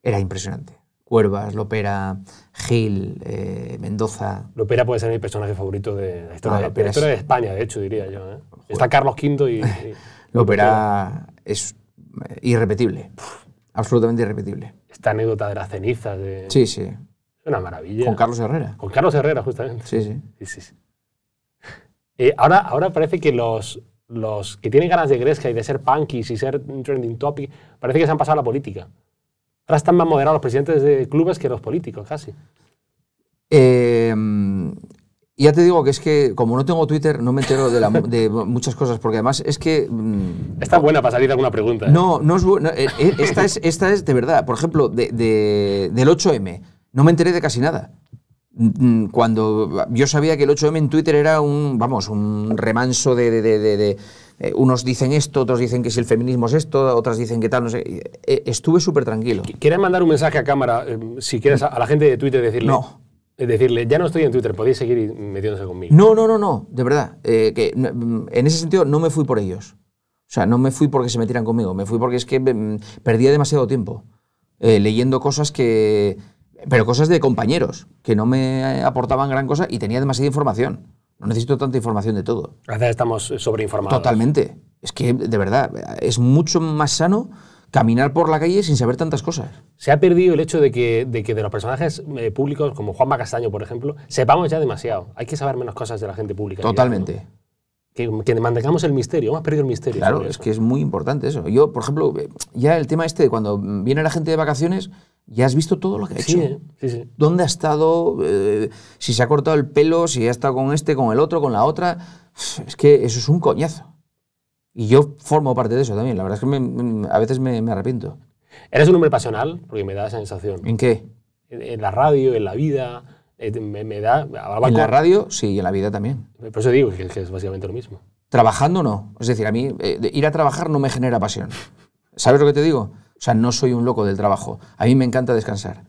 Era impresionante. Cuervas, Lopera, Gil, eh, Mendoza. Lopera puede ser mi personaje favorito de la historia, ah, de, la de España, de hecho, diría yo. ¿eh? Está Carlos V y. Lopera, es irrepetible absolutamente irrepetible. Esta anécdota de las cenizas. De... Sí, sí. Es una maravilla. Con Carlos Herrera. Con Carlos Herrera, justamente. Sí, sí. Eh, ahora, ahora parece que los, los que tienen ganas de Gresca y de ser punkies y ser trending topic, parece que se han pasado a la política. Ahora están más moderados los presidentes de clubes que los políticos, casi. Eh, ya te digo que es que, como no tengo Twitter, no me entero de, muchas cosas, porque además es que. Mm, Está buena para salir alguna pregunta. ¿eh? No, no es buena. Eh, eh, esta es, esta es de verdad. Por ejemplo, de, del 8M, no me enteré de casi nada. Mm, mm, cuando yo sabía que el 8M en Twitter era un, vamos, un remanso de. unos dicen esto, otros dicen que si el feminismo es esto, otras dicen que tal, no sé. estuve súper tranquilo. ¿Quieres mandar un mensaje a cámara, si quieres, a, la gente de Twitter decirle? No. Es decirle, ya no estoy en Twitter, podéis seguir metiéndose conmigo. No, no, no, no, de verdad. Eh, que, mm, en ese sentido no me fui por ellos. O sea, no me fui porque se metieran conmigo, me fui porque es que mm, perdía demasiado tiempo eh, leyendo cosas que... Pero cosas de compañeros, que no me aportaban gran cosa y tenía demasiada información. No necesito tanta información de todo. Gracias, estamos sobreinformados. Totalmente. Es que, de verdad, es mucho más sano caminar por la calle sin saber tantas cosas. Se ha perdido el hecho de que de, que de los personajes eh, públicos, como Juanma Castaño, por ejemplo, sepamos ya demasiado. Hay que saber menos cosas de la gente pública. Totalmente. Que, que, mantengamos el misterio, hemos perdido el misterio. Claro, es que es muy importante eso. Yo, por ejemplo, eh, ya el tema este de cuando viene la gente de vacaciones, ya has visto todo lo que ha hecho. Eh, sí, sí. ¿Dónde ha estado? si se ha cortado el pelo, si ha estado con este, con el otro, con la otra. Es que eso es un coñazo. Y yo formo parte de eso también. La verdad es que a veces me, arrepiento. Eres un hombre pasional, porque me da la sensación. ¿En qué? En, la radio, en la vida. Eh, me, da, en la radio, sí, en la vida también. Por eso digo que, es básicamente lo mismo. Trabajando no. Es decir, a mí eh, ir a trabajar no me genera pasión. ¿Sabes lo que te digo? O sea, no soy un loco del trabajo. A mí me encanta descansar.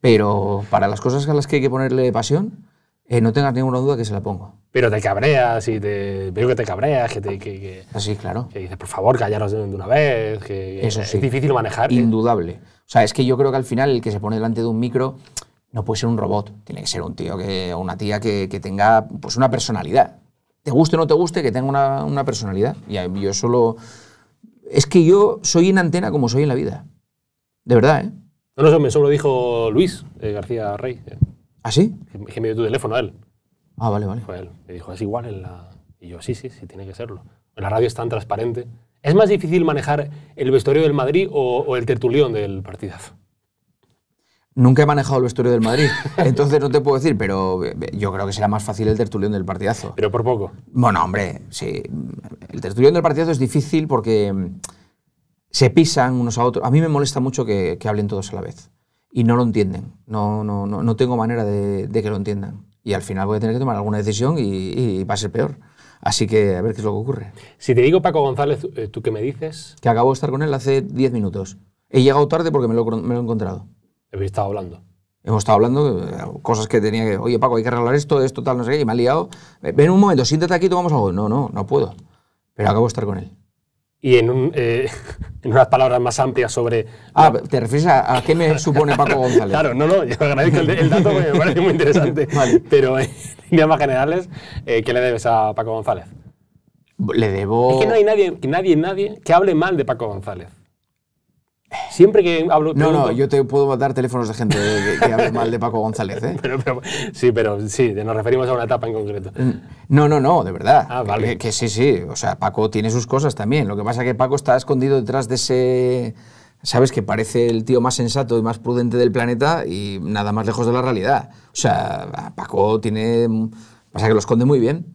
Pero para las cosas a las que hay que ponerle pasión, eh, no tengas ninguna duda que se la pongo. Pero te cabreas y te. Veo que te cabreas, que te. Ah, claro. Que dices, por favor, callaros de una vez, que Eso es, difícil manejar. ¿eh? Indudable. O sea, es que yo creo que al final el que se pone delante de un micro no puede ser un robot. Tiene que ser un tío que, o una tía que, tenga pues una personalidad. Te guste o no te guste, que tenga una, personalidad. Y yo solo. Es que yo soy en antena como soy en la vida. De verdad, ¿eh? No, no, eso me solo dijo Luis eh, García Rey. ¿Ah, sí? Que me dio tu teléfono a él. Ah, vale, vale. Fue él. Me dijo, es igual en la... Y yo, sí, sí, sí, tiene que serlo. La radio es tan transparente. ¿Es más difícil manejar el vestuario del Madrid o, el tertulión del partidazo? Nunca he manejado el vestuario del Madrid, entonces no te puedo decir, pero eh, yo creo que será más fácil el tertulión del partidazo. Pero por poco. Bueno, hombre, sí. El tertulión del partidazo es difícil porque mm, se pisan unos a otros. A mí me molesta mucho que hablen todos a la vez y no lo entienden. No, no, no, no tengo manera de, que lo entiendan. Y al final voy a tener que tomar alguna decisión y, va a ser peor. Así que a ver qué es lo que ocurre. Si te digo Paco González, eh, ¿tú qué me dices? Que acabo de estar con él hace 10 minutos. He llegado tarde porque me lo, me he encontrado. Hemos estado hablando. Hemos estado hablando de eh, cosas que tenía que, oye Paco, hay que arreglar esto, esto, tal, no sé qué, y me ha liado. Ven un momento, siéntate aquí y tomamos algo. No, no, no puedo. Pero acabo de estar con él y eh, en, unas palabras más amplias sobre... Ah, ¿te refieres a, qué me supone Paco González? claro, no, no, yo agradezco el, dato porque me parece muy interesante. vale. Pero en líneas más generales, eh, ¿qué le debes a Paco González? Le debo... Es que no hay nadie, nadie, nadie que hable mal de Paco González. Siempre que hablo. No, no, yo te puedo dar teléfonos de gente que, habla mal de Paco González. ¿eh? sí, pero sí, nos referimos a una etapa en concreto. Mm. No, no, no, de verdad. Ah, vale. Que, sí, sí. O sea, Paco tiene sus cosas también. Lo que pasa es que Paco está escondido detrás de ese. Sabes que parece el tío más sensato y más prudente del planeta y nada más lejos de la realidad. O sea, Paco tiene. Pasa que lo esconde muy bien.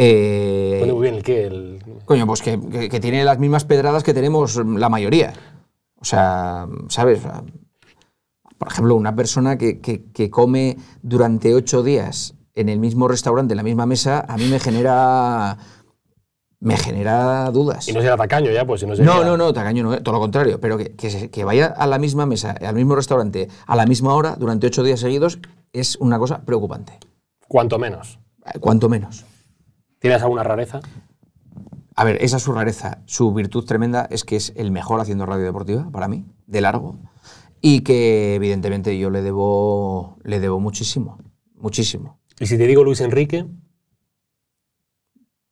Eh, muy bien el qué? El... Coño, pues que, tiene las mismas pedradas que tenemos la mayoría. O sea, ¿sabes? Por ejemplo, una persona que, come durante ocho días en el mismo restaurante, en la misma mesa, a mí me genera me genera dudas. Y no será tacaño ya, pues. Si no, no, no, no, tacaño no, eh, todo lo contrario, pero que, vaya a la misma mesa, al mismo restaurante, a la misma hora, durante ocho días seguidos, es una cosa preocupante. ¿Cuánto menos. Eh, cuanto menos. ¿Tienes alguna rareza? A ver, esa es su rareza. Su virtud tremenda es que es el mejor haciendo radio deportiva, para mí, de largo. Y que evidentemente yo le debo, le debo muchísimo, muchísimo. ¿Y si te digo Luis Enrique?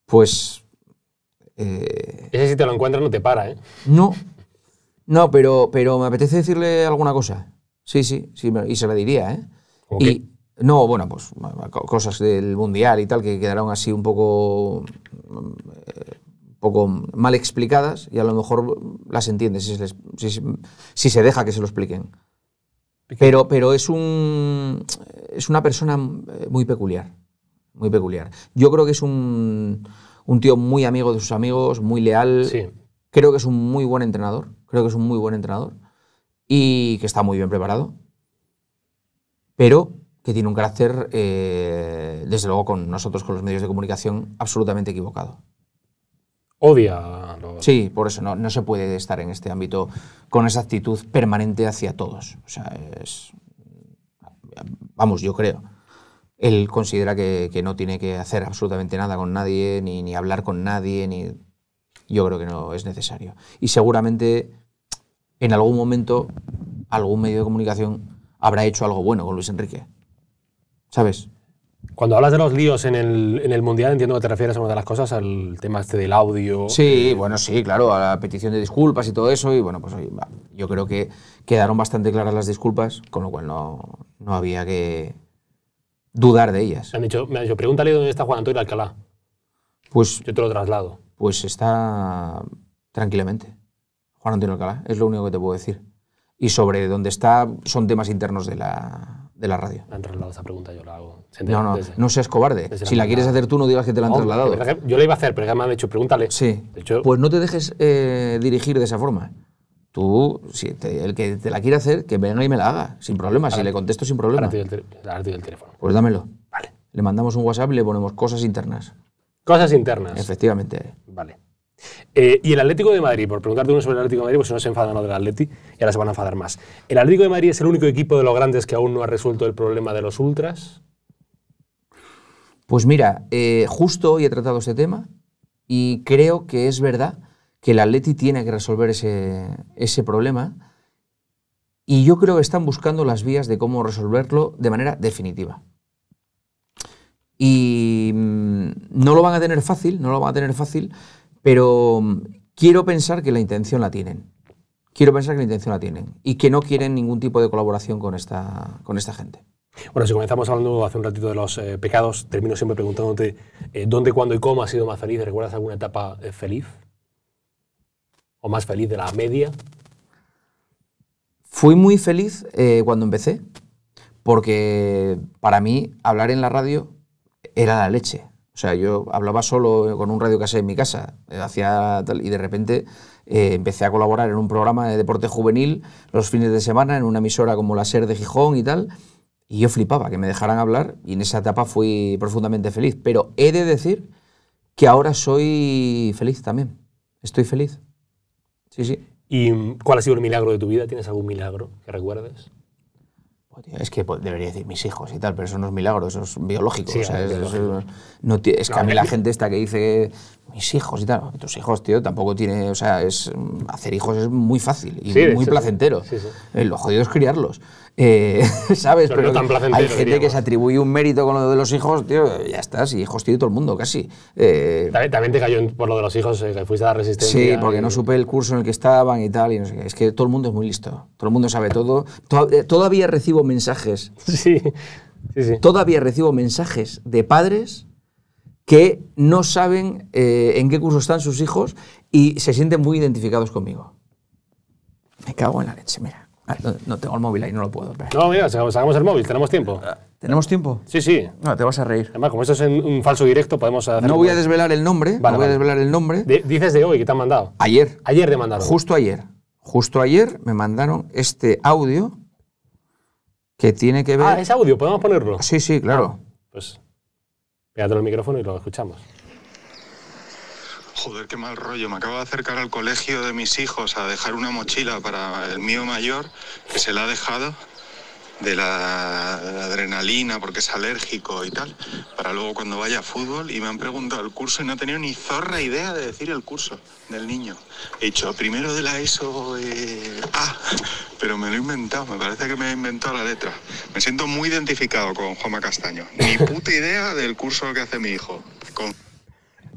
Pues... Eh, Ese si te lo encuentras no te para, ¿eh? No, no, pero, pero me apetece decirle alguna cosa. Sí, sí, sí y se la diría, ¿eh? Y, no, bueno, pues cosas del Mundial y tal que quedaron así un poco mal explicadas y a lo mejor las entiendes si se, deja que se lo expliquen. Pero, pero es, un, es una persona eh, muy peculiar, muy peculiar. Yo creo que es un, tío muy amigo de sus amigos, muy leal. Creo que es un muy buen entrenador, creo que es un muy buen entrenador y que está muy bien preparado. Pero que tiene un carácter, eh, desde luego, con nosotros, con los medios de comunicación, absolutamente equivocado odia Sí, por eso no, se puede estar en este ámbito con esa actitud permanente hacia todos. O sea, es... Vamos, yo creo. Él considera que, no tiene que hacer absolutamente nada con nadie, ni, ni hablar con nadie, ni... Yo creo que no es necesario. Y seguramente en algún momento algún medio de comunicación habrá hecho algo bueno con Luis Enrique. ¿Sabes? Cuando hablas de los líos en el, en el, Mundial, entiendo que te refieres a una de las cosas, al tema este del audio. Sí, bueno, sí, claro, a la petición de disculpas y todo eso. Y bueno, pues yo creo que quedaron bastante claras las disculpas, con lo cual no, no había que dudar de ellas. Me han dicho, me han pregúntale dónde está Juan Antonio Alcalá. Pues. Yo te lo traslado. Pues está tranquilamente. Juan Antonio Alcalá, es lo único que te puedo decir. Y sobre dónde está, son temas internos de la, de la radio. han trasladado esa pregunta, yo la hago. No, no, no seas cobarde. Si la, quieres hacer tú, no digas que te la han trasladado. yo la iba a hacer, pero ya me han dicho, pregúntale. Sí. pues no te dejes eh, dirigir de esa forma. Tú, el que te la quiere hacer, que venga y me la haga, sin problema. si le contesto sin problema. Ahora te, teléfono. Pues dámelo. Vale. Le mandamos un WhatsApp y le ponemos cosas internas. Cosas internas. Efectivamente. Vale. Eh, y el Atlético de Madrid, por preguntarte uno sobre el Atlético de Madrid, pues si no se enfadan los del Atleti y ahora se van a enfadar más. ¿El Atlético de Madrid es el único equipo de los grandes que aún no ha resuelto el problema de los ultras? Pues mira, eh, justo hoy he tratado ese tema y creo que es verdad que el Atleti tiene que resolver ese, ese problema y yo creo que están buscando las vías de cómo resolverlo de manera definitiva. Y mm, no lo van a tener fácil, no lo van a tener fácil pero mm, quiero pensar que la intención la tienen. Quiero pensar que la intención la tienen y que no quieren ningún tipo de colaboración con esta, con esta gente. Bueno, si comenzamos hablando hace un ratito de los eh, pecados, termino siempre preguntándote eh, dónde, cuándo y cómo has sido más feliz. ¿Recuerdas alguna etapa eh, feliz? ¿O más feliz de la media? Fui muy feliz cuando empecé, porque para mí hablar en la radio era la leche. O sea, yo hablaba solo con un radio que en mi casa, eh, hacía y de repente eh, empecé a colaborar en un programa de deporte juvenil los fines de semana en una emisora como la SER de Gijón y tal, y yo flipaba que me dejaran hablar y en esa etapa fui profundamente feliz. Pero he de decir que ahora soy feliz también, estoy feliz. Sí, sí. ¿Y cuál ha sido el milagro de tu vida? ¿Tienes algún milagro que recuerdes? es que pues, debería decir mis hijos y tal, pero eso no es milagro, eso es biológico. es, que a mí la gente esta que dice mis hijos y tal. Tus hijos, tío, tampoco tiene, o sea, es mm, hacer hijos es muy fácil y muy, placentero. Eh, lo jodido es criarlos. Eh, ¿Sabes? Pero, no tan placentero, hay gente que se atribuye un mérito con lo de los hijos, tío, ya estás, y hijos tiene todo el mundo, casi. Eh, también, te cayó por lo de los hijos, que fuiste a la resistencia. Sí, porque no supe el curso en el que estaban y tal, Es que todo el mundo es muy listo, todo el mundo sabe todo. todavía recibo mensajes. Sí, sí, sí. Todavía recibo mensajes de padres que no saben eh, en qué curso están sus hijos y se sienten muy identificados conmigo. Me cago en la leche, mira. no, tengo el móvil ahí, no lo puedo. No, mira, sacamos el móvil, tenemos tiempo. Ah, ¿Tenemos tiempo? Sí, sí. No, te vas a reír. Además, como esto es un falso directo, podemos hacer No voy a desvelar el nombre, no voy a desvelar el nombre. dices de hoy, que te han mandado. Ayer. Ayer te mandaron. Justo ayer. Justo ayer me mandaron este audio que tiene que ver... Ah, es audio, podemos ponerlo. Sí, sí, claro. Ah, pues... Pégate el micrófono y lo escuchamos. Joder, qué mal rollo. Me acabo de acercar al colegio de mis hijos a dejar una mochila para el mío mayor, que se la ha dejado de la, adrenalina porque es alérgico y tal, para luego cuando vaya a fútbol y me han preguntado el curso y no he tenido ni zorra idea de decir el curso del niño. He dicho, primero de la ESO eh, pero me lo he inventado, me parece que me he inventado la letra. Me siento muy identificado con Juanma Castaño. Ni puta idea del curso que hace mi hijo.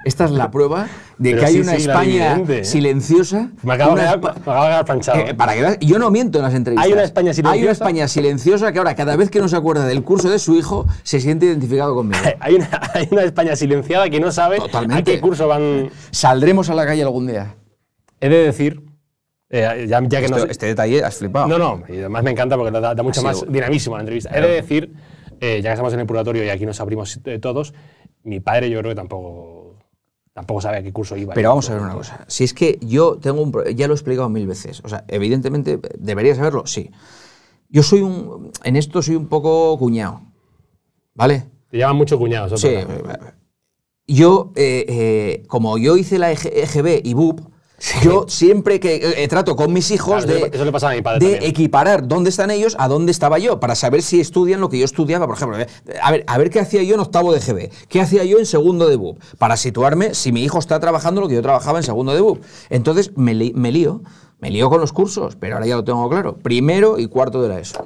Esta es la prueba de que hay una España ¿eh? silenciosa. Me acabo de quedar panchado. Eh, para que, yo no miento en las entrevistas. Hay una España silenciosa. que ahora, cada vez que no se acuerda del curso de su hijo, se siente identificado conmigo. hay, una, España silenciada que no sabe a qué curso van. Saldremos a la calle algún día. He de decir eh, ya, que Este detalle has flipado. No, no, y además me encanta porque da, mucha mucho más dinamismo la entrevista. He de decir, ya que estamos en el purgatorio y aquí nos abrimos todos, mi padre yo creo que tampoco Tampoco sabía qué curso iba. Pero vamos a ver una cosa. Si es que yo tengo un... Ya lo he explicado mil veces. O sea, evidentemente, ¿debería saberlo? Sí. Yo soy un... En esto soy un poco cuñado. ¿Vale? Te llaman mucho cuñado. Sí. Yo, eh, eh, como yo hice la EGB e y BUP, yo siempre que eh, eh, trato con mis hijos de, equiparar dónde están ellos a dónde estaba yo, para saber si estudian lo que yo estudiaba, por ejemplo. Eh, a ver, a ver qué hacía yo en octavo de GB, qué hacía yo en segundo de BUP, para situarme si mi hijo está trabajando lo que yo trabajaba en segundo de BUP. Entonces me, me lío, me lío con los cursos, pero ahora ya lo tengo claro. Primero y cuarto de la ESO.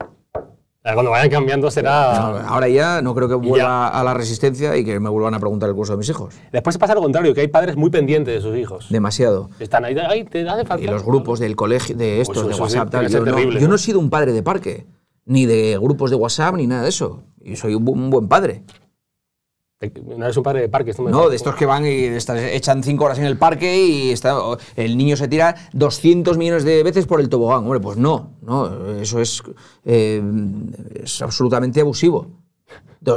Cuando vayan cambiando será... Ahora ya no creo que vuelva a la resistencia y que me vuelvan a preguntar el curso de mis hijos. Después pasa lo contrario, que hay padres muy pendientes de sus hijos. Demasiado. Están ahí, ahí te hace falta. Y los grupos del colegio, de pues estos, de WhatsApp, tal. Yo, no, yo, no, he sido un padre de parque, ni de grupos de WhatsApp, ni nada de eso. Y soy un buen padre. Eh, no es un par de parques. no, de estos que van y echan cinco horas en el parque y el niño se tira 200 millones de veces por el tobogán. Hombre, pues no, no eso es, eh, es absolutamente abusivo.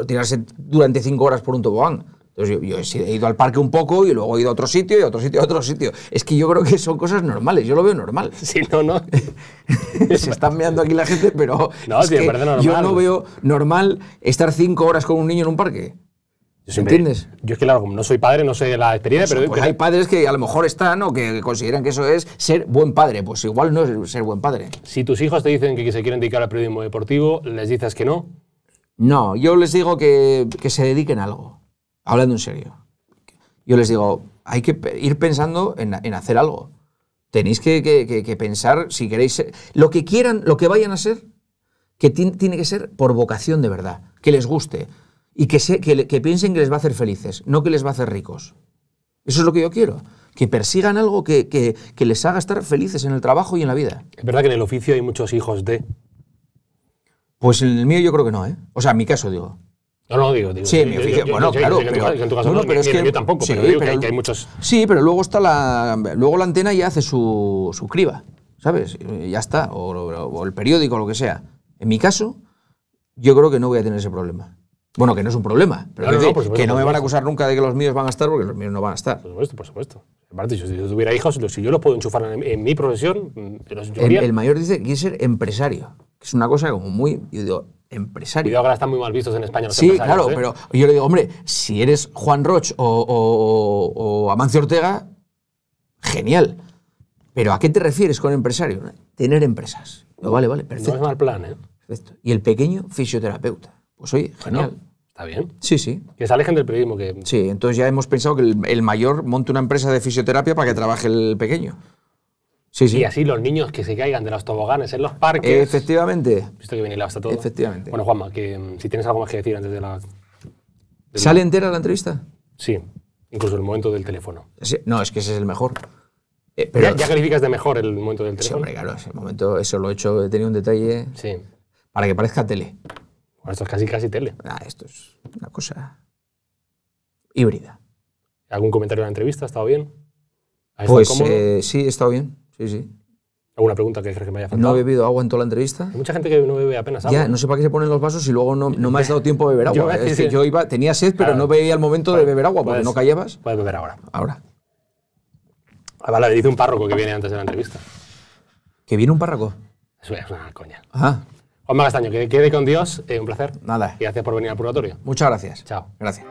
Tirarse durante cinco horas por un tobogán. Entonces yo, he ido al parque un poco y luego he ido a otro sitio y a otro sitio, y a otro sitio. Es que yo creo que son cosas normales, yo lo veo normal. Si no, no. Se están meando aquí la gente, pero no, es que yo no veo normal estar cinco horas con un niño en un parque entiendes? Yo es que, claro, no soy padre, no sé la experiencia, pero. Pues hay padres que a lo mejor están o que consideran que eso es ser buen padre. Pues igual no es ser buen padre. Si tus hijos te dicen que se quieren dedicar al periodismo deportivo, ¿les dices que no? No, yo les digo que, se dediquen a algo. Hablando en serio. Yo les digo, hay que ir pensando en, hacer algo. Tenéis que, que, pensar si queréis. Ser, lo que quieran, lo que vayan a ser, que tiene que ser por vocación de verdad, que les guste y que, piensen que les va a hacer felices, no que les va a hacer ricos. Eso es lo que yo quiero, que persigan algo que, les haga estar felices en el trabajo y en la vida. Es verdad que en el oficio hay muchos hijos de... Pues en el mío yo creo que no, ¿eh? O sea, en mi caso digo. No, no, digo, digo. Sí, en mi oficio. bueno, claro. en tu caso, no, pero es que, tampoco, sí, pero, hay, muchos. Sí, pero luego está la. Luego la antena ya hace su, su criba, ¿sabes? Ya está. O, o, el periódico, lo que sea. En mi caso, yo creo que no voy a tener ese problema. Bueno, que no es un problema, pero que, no, me van a acusar nunca de que los míos van a estar porque los míos no van a estar. Por supuesto, por supuesto. si yo tuviera hijos, si yo los puedo enchufar en, mi profesión, los el, el, mayor dice que quiere ser empresario, que es una cosa como muy... Yo digo, empresario. Y ahora están muy mal vistos en España los sí, Sí, claro, ¿eh? pero yo le digo, hombre, si eres Juan Roche o, Amancio Ortega, genial. Pero ¿a qué te refieres con empresario? Tener empresas. vale, vale, perfecto. No es mal plan, ¿eh? Perfecto. Y el pequeño fisioterapeuta. Pues oye, genial. Está bien. Sí, sí. Que se alejen del periodismo. Que... Sí, entonces ya hemos pensado que el, mayor monte una empresa de fisioterapia para que trabaje el pequeño. Sí, sí. Y así los niños que se caigan de los toboganes en los parques. Efectivamente. Visto que viene hasta todo. Efectivamente. Bueno, Juanma, que, mm, si tienes algo más que decir antes de la. ¿Sale entera la entrevista? Sí, incluso el momento del teléfono. no, es que ese es el mejor. Eh, pero, ¿Ya, calificas de mejor el momento del teléfono? Sí, hombre, claro, momento, eso lo he hecho, he tenido un detalle. Sí. Para que parezca tele esto es casi casi tele. Ah, esto es una cosa híbrida. ¿Algún comentario de la entrevista? ¿Ha estado bien? pues eh, sí, he estado bien. Sí, sí. ¿Alguna pregunta que crees que me haya faltado? No he bebido agua en toda la entrevista. Hay mucha gente que no bebe apenas agua. Ya, no sé para qué se ponen los vasos y luego no, no me has dado tiempo a beber agua. yo, es que yo iba, tenía sed, pero no veía el momento de beber agua porque no callabas. Puedes beber ahora. Ahora. Ah, vale, dice un párroco que viene antes de la entrevista. ¿Que viene un párroco? Eso es una coña. ajá ah. Omar Castaño, que quede con Dios, eh, un placer. Nada. Y gracias por venir al purgatorio. Muchas gracias. Chao. Gracias.